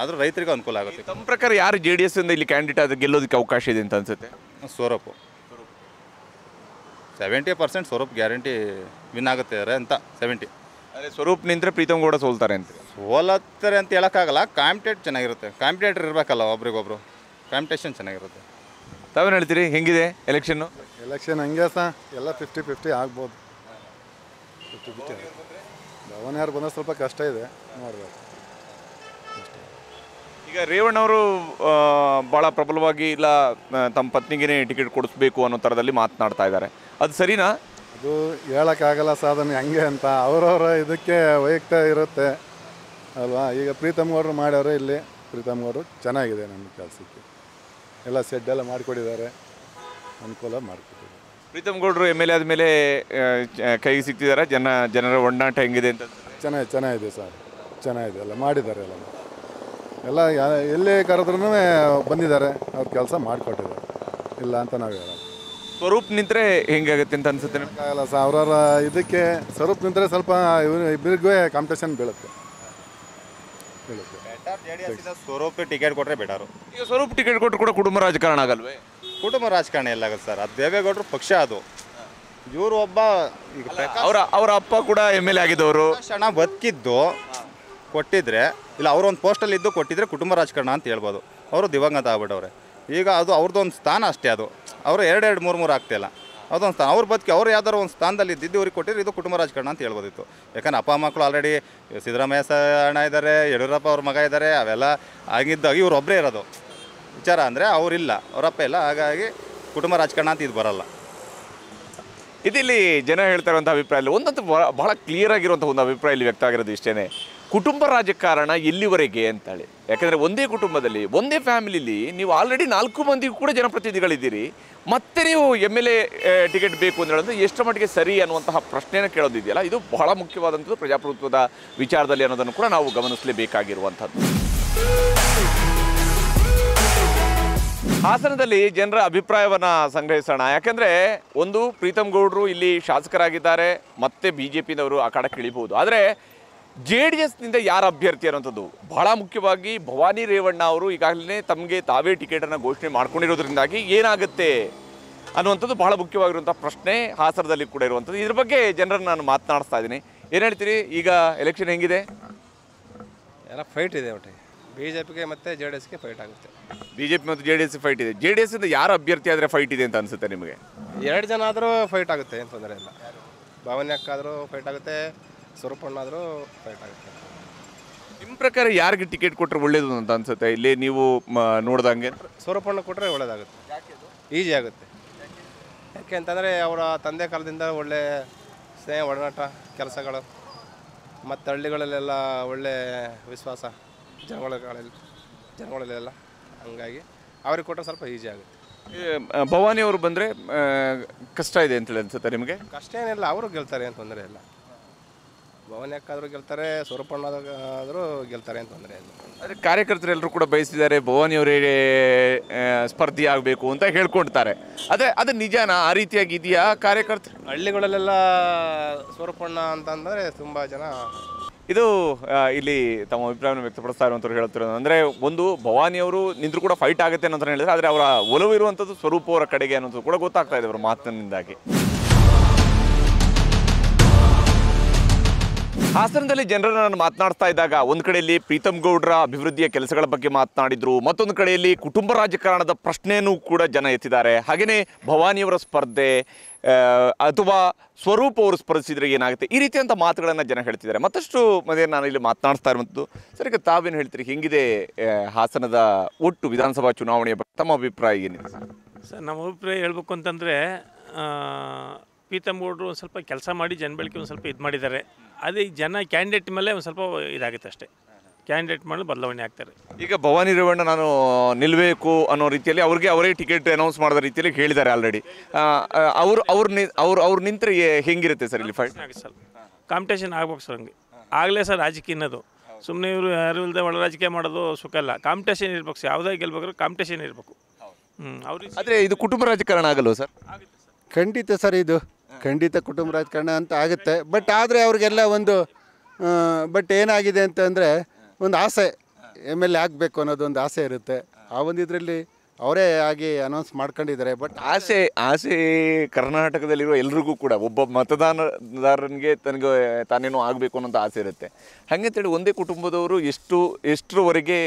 ಆದರೂ ರೈತರಿಗೆ ಅನುಕೂಲ ಆಗುತ್ತೆ ತಮ್ಮ ಪ್ರಕಾರ ಯಾರು ಜೆ ಡಿ ಎಸ್ ಇಂದ ಇಲ್ಲಿ ಕ್ಯಾಂಡಿಡೇಟ್ ಆದರೆ ಗೆಲ್ಲೋದಕ್ಕೆ ಅವಕಾಶ ಇದೆ ಅಂತ ಅನ್ಸುತ್ತೆ ಸೋರಪ್ಪು seventy percent Swaroop guarantee win ಆಗುತ್ತೆ ಅಂತ ಸೆವೆಂಟಿ ಅದೇ ಸ್ವರೂಪ್ ನಿಂತರೆ ಪ್ರೀತಮ್ ಕೂಡ ಸೋಲ್ತಾರೆ ಅಂತ ಸೋಲತ್ತಾರೆ ಅಂತ ಹೇಳೋಕ್ಕಾಗಲ್ಲ ಕಾಂಪಿಟೇಟ್ ಚೆನ್ನಾಗಿರುತ್ತೆ ಕಾಂಪಿಟೇಟರ್ ಇರಬೇಕಲ್ಲ ಒಬ್ರಿಗೊಬ್ರು ಕಾಂಪಿಟೇಷನ್ ಚೆನ್ನಾಗಿರುತ್ತೆ ತಾವೇನು ಹೇಳ್ತೀರಿ ಹೆಂಗಿದೆ ಎಲೆಕ್ಷನ್ನು ಎಲೆಕ್ಷನ್ ಹಂಗೆ ಸಹ ಎಲ್ಲ ಫಿಫ್ಟಿ ಫಿಫ್ಟಿ ಆಗ್ಬೋದು ಫಿಫ್ಟಿ ಫಿಫ್ಟಿ ಧವನ್ ಯಾರು ಬಂದ ಸ್ವಲ್ಪ ಕಷ್ಟ ಇದೆ ನೋಡಬೇಕು ಈಗ ರೇವಣ್ಣವರು ಭಾಳ ಪ್ರಬಲವಾಗಿ ಇಲ್ಲ ತಮ್ಮ ಪತ್ನಿಗೇ ಟಿಕೆಟ್ ಕೊಡಿಸ್ಬೇಕು ಅನ್ನೋ ಥರದಲ್ಲಿ ಮಾತನಾಡ್ತಾ ಇದ್ದಾರೆ ಅದು ಸರಿನಾ ಅದು ಹೇಳೋಕ್ಕಾಗಲ್ಲ ಸಾಧನೆ ಹಂಗೆ ಅಂತ ಅವರವರ ಇದಕ್ಕೆ ವೈಯಕ್ತ ಇರುತ್ತೆ ಅಲ್ವಾ ಈಗ ಪ್ರೀತಮ್ ಗೌಡ್ರು ಮಾಡ್ಯವ್ರೆ ಇಲ್ಲಿ ಪ್ರೀತಮ್ ಗೌಡ್ರು ಚೆನ್ನಾಗಿದೆ ನಮ್ಮ ಕೆಲಸಕ್ಕೆ ಎಲ್ಲ ಸೆಡ್ ಎಲ್ಲ ಮಾಡಿಕೊಟ್ಟಿದ್ದಾರೆ ಅನುಕೂಲ ಮಾಡಿಕೊಟ್ಟಿದ್ದಾರೆ ಪ್ರೀತಮ್ ಗೌಡ್ರು ಎಮ್ ಎಲ್ ಎ ಆದಮೇಲೆ ಕೈಗೆ ಸಿಗ್ತಿದ್ದಾರೆ ಜನ ಜನರ ಒಡನಾಟ ಹೆಂಗಿದೆ ಅಂತ ಚೆನ್ನಾಗಿ ಚೆನ್ನಾಗಿದೆ ಸರ್ ಚೆನ್ನಾಗಿದೆ ಎಲ್ಲ ಮಾಡಿದ್ದಾರೆ ಎಲ್ಲ ಎಲ್ಲ ಎಲ್ಲೇ ಕರೆದ್ರೂ ಬಂದಿದ್ದಾರೆ ಅವ್ರ ಕೆಲಸ ಮಾಡಿಕೊಟ್ಟಿದ್ದಾರೆ ಇಲ್ಲ ಅಂತ ನಾವು ಹೇಳೋದು ಸ್ವರೂಪ್ ನಿಂತರೆ ಹೆಂಗಾಗುತ್ತೆ ಅಂತ ಅನ್ಸುತ್ತೆ ಅವರ ಸರ್ ಇದಕ್ಕೆ ಸ್ವರೂಪ್ ನಿಂತರೆ ಸ್ವಲ್ಪ ಇವ್ರು ಇಬ್ಬರಿಗೂ ಕಾಂಪಿಟೇಷನ್ ಬೀಳುತ್ತೆ ಸ್ವರೂಪ್ ಟಿಕೆಟ್ ಕೊಟ್ಟರೆ ಬೆಟರು ಈಗ ಸ್ವರೂಪ್ ಟಿಕೆಟ್ ಕೊಟ್ಟು ಕೂಡ ಕುಟುಂಬ ರಾಜಕಾರಣ ಆಗಲ್ವೇ ಕುಟುಂಬ ರಾಜಕಾರಣ ಎಲ್ಲ ಆಗುತ್ತೆ ಸರ್ ಅದು ದೇವೇಗೌಡರು ಪಕ್ಷ ಅದು ಇವರು ಒಬ್ಬ ಈಗ ಅವರ ಅವರ ಅಪ್ಪ ಕೂಡ ಎಮ್ ಎಲ್ ಎ ಆಗಿದ್ದವರು ಕ್ಷಣ ಬದುಕಿದ್ದು ಕೊಟ್ಟಿದ್ರೆ ಇಲ್ಲ ಅವರೊಂದು ಪೋಸ್ಟಲ್ಲಿ ಇದ್ದು ಕೊಟ್ಟಿದ್ರೆ ಕುಟುಂಬ ರಾಜಕಾರಣ ಅಂತ ಹೇಳ್ಬೋದು ಅವರು ದಿವಂಗತ ಆಗ್ಬಿಟ್ಟವ್ರೆ ಈಗ ಅದು ಅವ್ರದ್ದೊಂದು ಸ್ಥಾನ ಅಷ್ಟೇ ಅದು ಅವರು ಎರಡೆರಡು ಮೂರು ಮೂರು ಆಗ್ತಿಲ್ಲ ಅದೊಂದು ಸ್ಥಾನ ಅವ್ರ ಬದುಕಿ ಅವ್ರು ಯಾವ್ದಾರು ಒಂದು ಸ್ಥಾನದಲ್ಲಿ ಇದ್ದಿದ್ದು ಅವ್ರಿಗೆ ಕೊಟ್ಟಿದ್ರೆ ಇದು ಕುಟುಂಬ ರಾಜಕಾರಣ ಅಂತ ಹೇಳ್ಬೋದಿತ್ತು ಯಾಕಂದ್ರೆ ಅಪ್ಪ ಮಕ್ಕಳು ಆಲ್ರೆಡಿ ಸಿದ್ದರಾಮಯ್ಯ ಅಣ್ಣ ಇದ್ದಾರೆ ಯಡಿಯೂರಪ್ಪ ಅವ್ರ ಮಗ ಇದ್ದಾರೆ ಅವೆಲ್ಲ ಆಗಿದ್ದಾಗ ಇವ್ರು ಒಬ್ಬರೇ ಇರೋದು ವಿಚಾರ ಅಂದರೆ ಅವರಿಲ್ಲ ಅವರಪ್ಪ ಇಲ್ಲ ಹಾಗಾಗಿ ಕುಟುಂಬ ರಾಜಕಾರಣ ಅಂತ ಇದು ಬರಲ್ಲ ಇದಿಲ್ಲಿ ಜನ ಹೇಳ್ತಾ ಇರುವಂಥ ಅಭಿಪ್ರಾಯ ಒಂದಂತೂ ಬಹಳ ಕ್ಲಿಯರ್ ಆಗಿರುವಂಥ ಒಂದು ಅಭಿಪ್ರಾಯ ಇಲ್ಲಿ ವ್ಯಕ್ತ ಆಗಿರೋದು ಇಷ್ಟೇ ಕುಟುಂಬ ರಾಜಕಾರಣ ಇಲ್ಲಿವರೆಗೆ ಅಂತೇಳಿ ಯಾಕಂದರೆ ಒಂದೇ ಕುಟುಂಬದಲ್ಲಿ ಒಂದೇ ಫ್ಯಾಮಿಲಿಲಿ ನೀವು ಆಲ್ರೆಡಿ ನಾಲ್ಕು ಮಂದಿಗೂ ಕೂಡ ಜನಪ್ರತಿನಿಧಿಗಳಿದ್ದೀರಿ ಮತ್ತೆ ನೀವು ಎಮ್ ಎಲ್ ಎ ಟಿಕೆಟ್ ಬೇಕು ಅಂತ ಹೇಳಿದ್ರೆ ಎಷ್ಟರ ಮಟ್ಟಿಗೆ ಸರಿ ಅನ್ನುವಂತಹ ಪ್ರಶ್ನೆಯನ್ನು ಕೇಳೋದಿದೆಯಲ್ಲ ಇದು ಬಹಳ ಮುಖ್ಯವಾದಂಥದ್ದು ಪ್ರಜಾಪ್ರಭುತ್ವದ ವಿಚಾರದಲ್ಲಿ ಅನ್ನೋದನ್ನು ಕೂಡ ನಾವು ಗಮನಿಸಲೇಬೇಕಾಗಿರುವಂಥದ್ದು ಹಾಸನದಲ್ಲಿ ಜನರ ಅಭಿಪ್ರಾಯವನ್ನು ಸಂಗ್ರಹಿಸೋಣ ಯಾಕೆಂದರೆ ಒಂದು ಪ್ರೀತಮ್ ಗೌಡರು ಇಲ್ಲಿ ಶಾಸಕರಾಗಿದ್ದಾರೆ ಮತ್ತೆ ಬಿ ಜೆ ಪಿನವರು ಆ ಕಡೆ ಇಳಿಬಹುದು ಆದರೆ ಜೆ ಡಿ ಎಸ್ನಿಂದ ಯಾರು ಅಭ್ಯರ್ಥಿ ಅನ್ನೋಂಥದ್ದು ಬಹಳ ಮುಖ್ಯವಾಗಿ ಭವಾನಿ ರೇವಣ್ಣ ಅವರು ಈಗಾಗಲೇ ತಮಗೆ ತಾವೇ ಟಿಕೆಟನ್ನು ಘೋಷಣೆ ಮಾಡ್ಕೊಂಡಿರೋದ್ರಿಂದಾಗಿ ಏನಾಗುತ್ತೆ ಅನ್ನುವಂಥದ್ದು ಬಹಳ ಮುಖ್ಯವಾಗಿರುವಂಥ ಪ್ರಶ್ನೆ ಹಾಸನದಲ್ಲಿ ಕೂಡ ಇರುವಂಥದ್ದು ಇದ್ರ ಬಗ್ಗೆ ಜನರನ್ನು ನಾನು ಮಾತನಾಡಿಸ್ತಾ ಇದ್ದೀನಿ ಏನು ಹೇಳ್ತೀರಿ ಈಗ ಎಲೆಕ್ಷನ್ ಹೆಂಗಿದೆ ಎಲ್ಲ ಫೈಟ್ ಇದೆ ಒಟ್ಟಿಗೆ ಬಿ ಜೆ ಪಿಗೆ ಮತ್ತು ಜೆ ಡಿ ಎಸ್ಗೆ ಫೈಟ್ ಆಗುತ್ತೆ ಬಿ ಜೆ ಪಿ ಮತ್ತು ಜೆ ಡಿ ಎಸ್ ಫೈಟ್ ಇದೆ ಜೆ ಡಿ ಇಂದ ಯಾರು ಅಭ್ಯರ್ಥಿ ಆದರೆ ಫೈಟ್ ಇದೆ ಅಂತ ಅನಿಸುತ್ತೆ ನಿಮಗೆ ಎರಡು ಜನ ಆದರೂ ಫೈಟ್ ಆಗುತ್ತೆ ಏನು ತೊಂದರೆ ಇಲ್ಲ ಭಾವನೆ ಅಕ್ಕಾದರೂ ಫೈಟ್ ಆಗುತ್ತೆ ಸ್ವರೂಪ್ ಆದರೂ ಫೈಟ್ ಆಗುತ್ತೆ ನಿಮ್ಮ ಪ್ರಕಾರ ಯಾರಿಗೆ ಟಿಕೆಟ್ ಕೊಟ್ಟರೆ ಒಳ್ಳೇದು ಅಂತ ಅನ್ಸುತ್ತೆ ಇಲ್ಲಿ ನೀವು ನೋಡ್ದಂಗೆ ಸ್ವರೂಪ್ ಕೊಟ್ಟರೆ ಒಳ್ಳೇದಾಗುತ್ತೆ ಈಸಿ ಆಗುತ್ತೆ ಯಾಕೆ ಅಂತಂದರೆ ಅವರ ತಂದೆ ಕಾಲದಿಂದ ಒಳ್ಳೆ ಸ್ನೇಹ ಒಡನಾಟ ಕೆಲಸಗಳು ಮತ್ತು ಹಳ್ಳಿಗಳಲ್ಲೆಲ್ಲ ಒಳ್ಳೆ ವಿಶ್ವಾಸ ಜನಗಳಲ್ಲಿ ಜನಗಳಲ್ಲೆಲ್ಲ ಹಂಗಾಗಿ ಅವ್ರಿಗೆ ಕೊಟ್ಟರೆ ಸ್ವಲ್ಪ ಈಸಿ ಆಗುತ್ತೆ ಭವಾನಿ ಅವರು ಬಂದರೆ ಕಷ್ಟ ಇದೆ ಅಂತೇಳಿ ಅನ್ಸುತ್ತೆ ನಿಮಗೆ ಕಷ್ಟ ಏನಿಲ್ಲ ಅವರು ಗೆಲ್ತಾರೆ ಏನು ತೊಂದರೆ ಇಲ್ಲ ಭವನ್ಯಕ್ಕಾದರೂ ಗೆಲ್ತಾರೆ ಸ್ವರೂಪಣ್ಣದಾದರೂ ಗೆಲ್ತಾರೆ ಅಂತ ತೊಂದರೆ ಎಲ್ಲರೂ ಕಾರ್ಯಕರ್ತರೆಲ್ಲರೂ ಕೂಡ ಬಯಸಿದ್ದಾರೆ ಭವಾನಿಯವರಿಗೆ ಸ್ಪರ್ಧಿ ಆಗಬೇಕು ಅಂತ ಹೇಳ್ಕೊಳ್ತಾರೆ ಅದೇ ಅದು ನಿಜನಾ ಆ ರೀತಿಯಾಗಿ ಇದೆಯಾ ಕಾರ್ಯಕರ್ತರು ಹಳ್ಳಿಗಳಲ್ಲೆಲ್ಲ ಸ್ವರೂಪಣ್ಣ ಅಂತಂದರೆ ತುಂಬ ಜನ ಇದು ಇಲ್ಲಿ ತಮ್ಮ ಅಭಿಪ್ರಾಯವನ್ನು ವ್ಯಕ್ತಪಡಿಸ್ತಾ ಇರುವಂಥವ್ರು ಹೇಳ್ತಿರೋದು ಅಂದರೆ ಒಂದು ಭವಾನಿಯವರು ನಿಂತರೂ ಕೂಡ ಫೈಟ್ ಆಗುತ್ತೆ ಅಂತ ಹೇಳಿದ್ರೆ ಆದರೆ ಅವರ ಒಲವು ಇರುವಂಥದ್ದು ಸ್ವರೂಪವರ ಕಡೆಗೆ ಅನ್ನೋದು ಕೂಡ ಗೊತ್ತಾಗ್ತಾ ಇದೆ ಅವರ ಮಾತಿನಿಂದಾಗಿ ಹಾಸನದಲ್ಲಿ ಜನರನ್ನು ಮಾತನಾಡ್ತಾ ಇದ್ದಾಗ ಒಂದು ಕಡೆಯಲ್ಲಿ ಪ್ರೀತಮ್ ಗೌಡ್ರ ಅಭಿವೃದ್ಧಿಯ ಕೆಲಸಗಳ ಬಗ್ಗೆ ಮಾತನಾಡಿದ್ರು ಮತ್ತೊಂದು ಕಡೆಯಲ್ಲಿ ಕುಟುಂಬ ರಾಜಕಾರಣದ ಪ್ರಶ್ನೆಯನ್ನು ಕೂಡ ಜನ ಎತ್ತಿದ್ದಾರೆ ಹಾಗೆಯೇ ಭವಾನಿಯವರ ಸ್ಪರ್ಧೆ ಅಥವಾ ಸ್ವರೂಪ ಅವರು ಸ್ಪರ್ಧಿಸಿದ್ರೆ ಏನಾಗುತ್ತೆ ಈ ರೀತಿಯಂಥ ಮಾತುಗಳನ್ನು ಜನ ಹೇಳ್ತಿದ್ದಾರೆ ಮತ್ತಷ್ಟು ಮಧ್ಯೆ ನಾನು ಇಲ್ಲಿ ಮಾತನಾಡ್ತಾ ಇರುವಂಥದ್ದು ಸರ್ ತಾವು ತಾವೇನು ಹೇಳ್ತೀರಿ ಹಿಂಗಿದೆ ಹಾಸನದ ಒಟ್ಟು ವಿಧಾನಸಭಾ ಚುನಾವಣೆಯ ಬಗ್ಗೆ ತಮ್ಮ ಅಭಿಪ್ರಾಯ ಏನಿದೆ ಸರ್ ನಮ್ಮ ಅಭಿಪ್ರಾಯ ಹೇಳ್ಬೇಕು ಅಂತಂದರೆ ಪೀತಂಬಗೌಡರು ಒಂದು ಸ್ವಲ್ಪ ಕೆಲಸ ಮಾಡಿ ಜನ ಬೆಳಕಿಗೆ ಒಂದು ಸ್ವಲ್ಪ ಇದು ಮಾಡಿದ್ದಾರೆ ಅದೇ ಜನ ಕ್ಯಾಂಡಿಡೇಟ್ ಮೇಲೆ ಒಂದು ಸ್ವಲ್ಪ ಇದಾಗುತ್ತೆ ಅಷ್ಟೇ ಕ್ಯಾಂಡಿಡೇಟ್ ಮಾಡಲು ಬದಲಾವಣೆ ಆಗ್ತಾರೆ ಈಗ ಭವಾನಿ ರೇವಣ್ಣ ನಾನು ನಿಲ್ಲಬೇಕು ಅನ್ನೋ ರೀತಿಯಲ್ಲಿ ಅವ್ರಿಗೆ ಅವರೇ ಟಿಕೆಟ್ ಅನೌನ್ಸ್ ಮಾಡಿದ ರೀತಿಯಲ್ಲಿ ಹೇಳಿದ್ದಾರೆ ಆಲ್ರೆಡಿ ಅವರು ಅವ್ರು ಅವ್ರು ಅವ್ರು ನಿಂತರೆ ಹೆಂಗಿರುತ್ತೆ ಸರ್ ಇಲ್ಲಿ ಫೈಟ್ ಸರ್ ಕಾಂಪಿಟೇಷನ್ ಆಗ್ಬೇಕು ಸರ್ ಹಂಗೆ ಆಗಲೇ ಸರ್ ರಾಜಕೀಯ ಅನ್ನೋದು ಸುಮ್ಮನೆ ಇವರು ಯಾರು ಇಲ್ಲದೆ ಒಳ ರಾಜಕೀಯ ಮಾಡೋದು ಸುಖ ಅಲ್ಲ ಕಾಂಪಿಟೇಷನ್ ಇರ್ಬೇಕು ಸರ್ ಯಾವುದೇ ಗೆಲ್ಬೇಕಾದ್ರೂ ಕಾಂಪಿಟೇಷನ್ ಇರಬೇಕು ಹ್ಞೂ ಅವ್ರಿಗೆ ಆದರೆ ಇದು ಕುಟುಂಬ ರಾಜಕಾರಣ ಆಗಲ್ವ ಸರ್ ಖಂಡಿತ ಸರ್ ಇದು ಖಂಡಿತ ಕುಟುಂಬ ರಾಜಕಾರಣ ಅಂತ ಆಗುತ್ತೆ ಬಟ್ ಆದರೆ ಅವ್ರಿಗೆಲ್ಲ ಒಂದು ಬಟ್ ಏನಾಗಿದೆ ಅಂತಂದರೆ ಒಂದು ಆಸೆ ಎಮ್ ಎಲ್ ಎ ಆಗಬೇಕು ಅನ್ನೋದು ಒಂದು ಆಸೆ ಇರುತ್ತೆ ಆ ಒಂದು ಇದರಲ್ಲಿ ಅವರೇ ಆಗಿ ಅನೌನ್ಸ್ ಮಾಡ್ಕೊಂಡಿದ್ದಾರೆ ಬಟ್ ಆಸೆ ಆಸೆ ಕರ್ನಾಟಕದಲ್ಲಿರುವ ಎಲ್ರಿಗೂ ಕೂಡ ಒಬ್ಬ ಮತದಾನದಾರನಿಗೆ ತನಗೆ ತಾನೇನೋ ಆಗಬೇಕು ಅನ್ನೋಂಥ ಆಸೆ ಇರುತ್ತೆ ಹಾಗಂತೇಳಿ ಒಂದೇ ಕುಟುಂಬದವರು ಎಷ್ಟು ಎಷ್ಟರವರೆಗೆ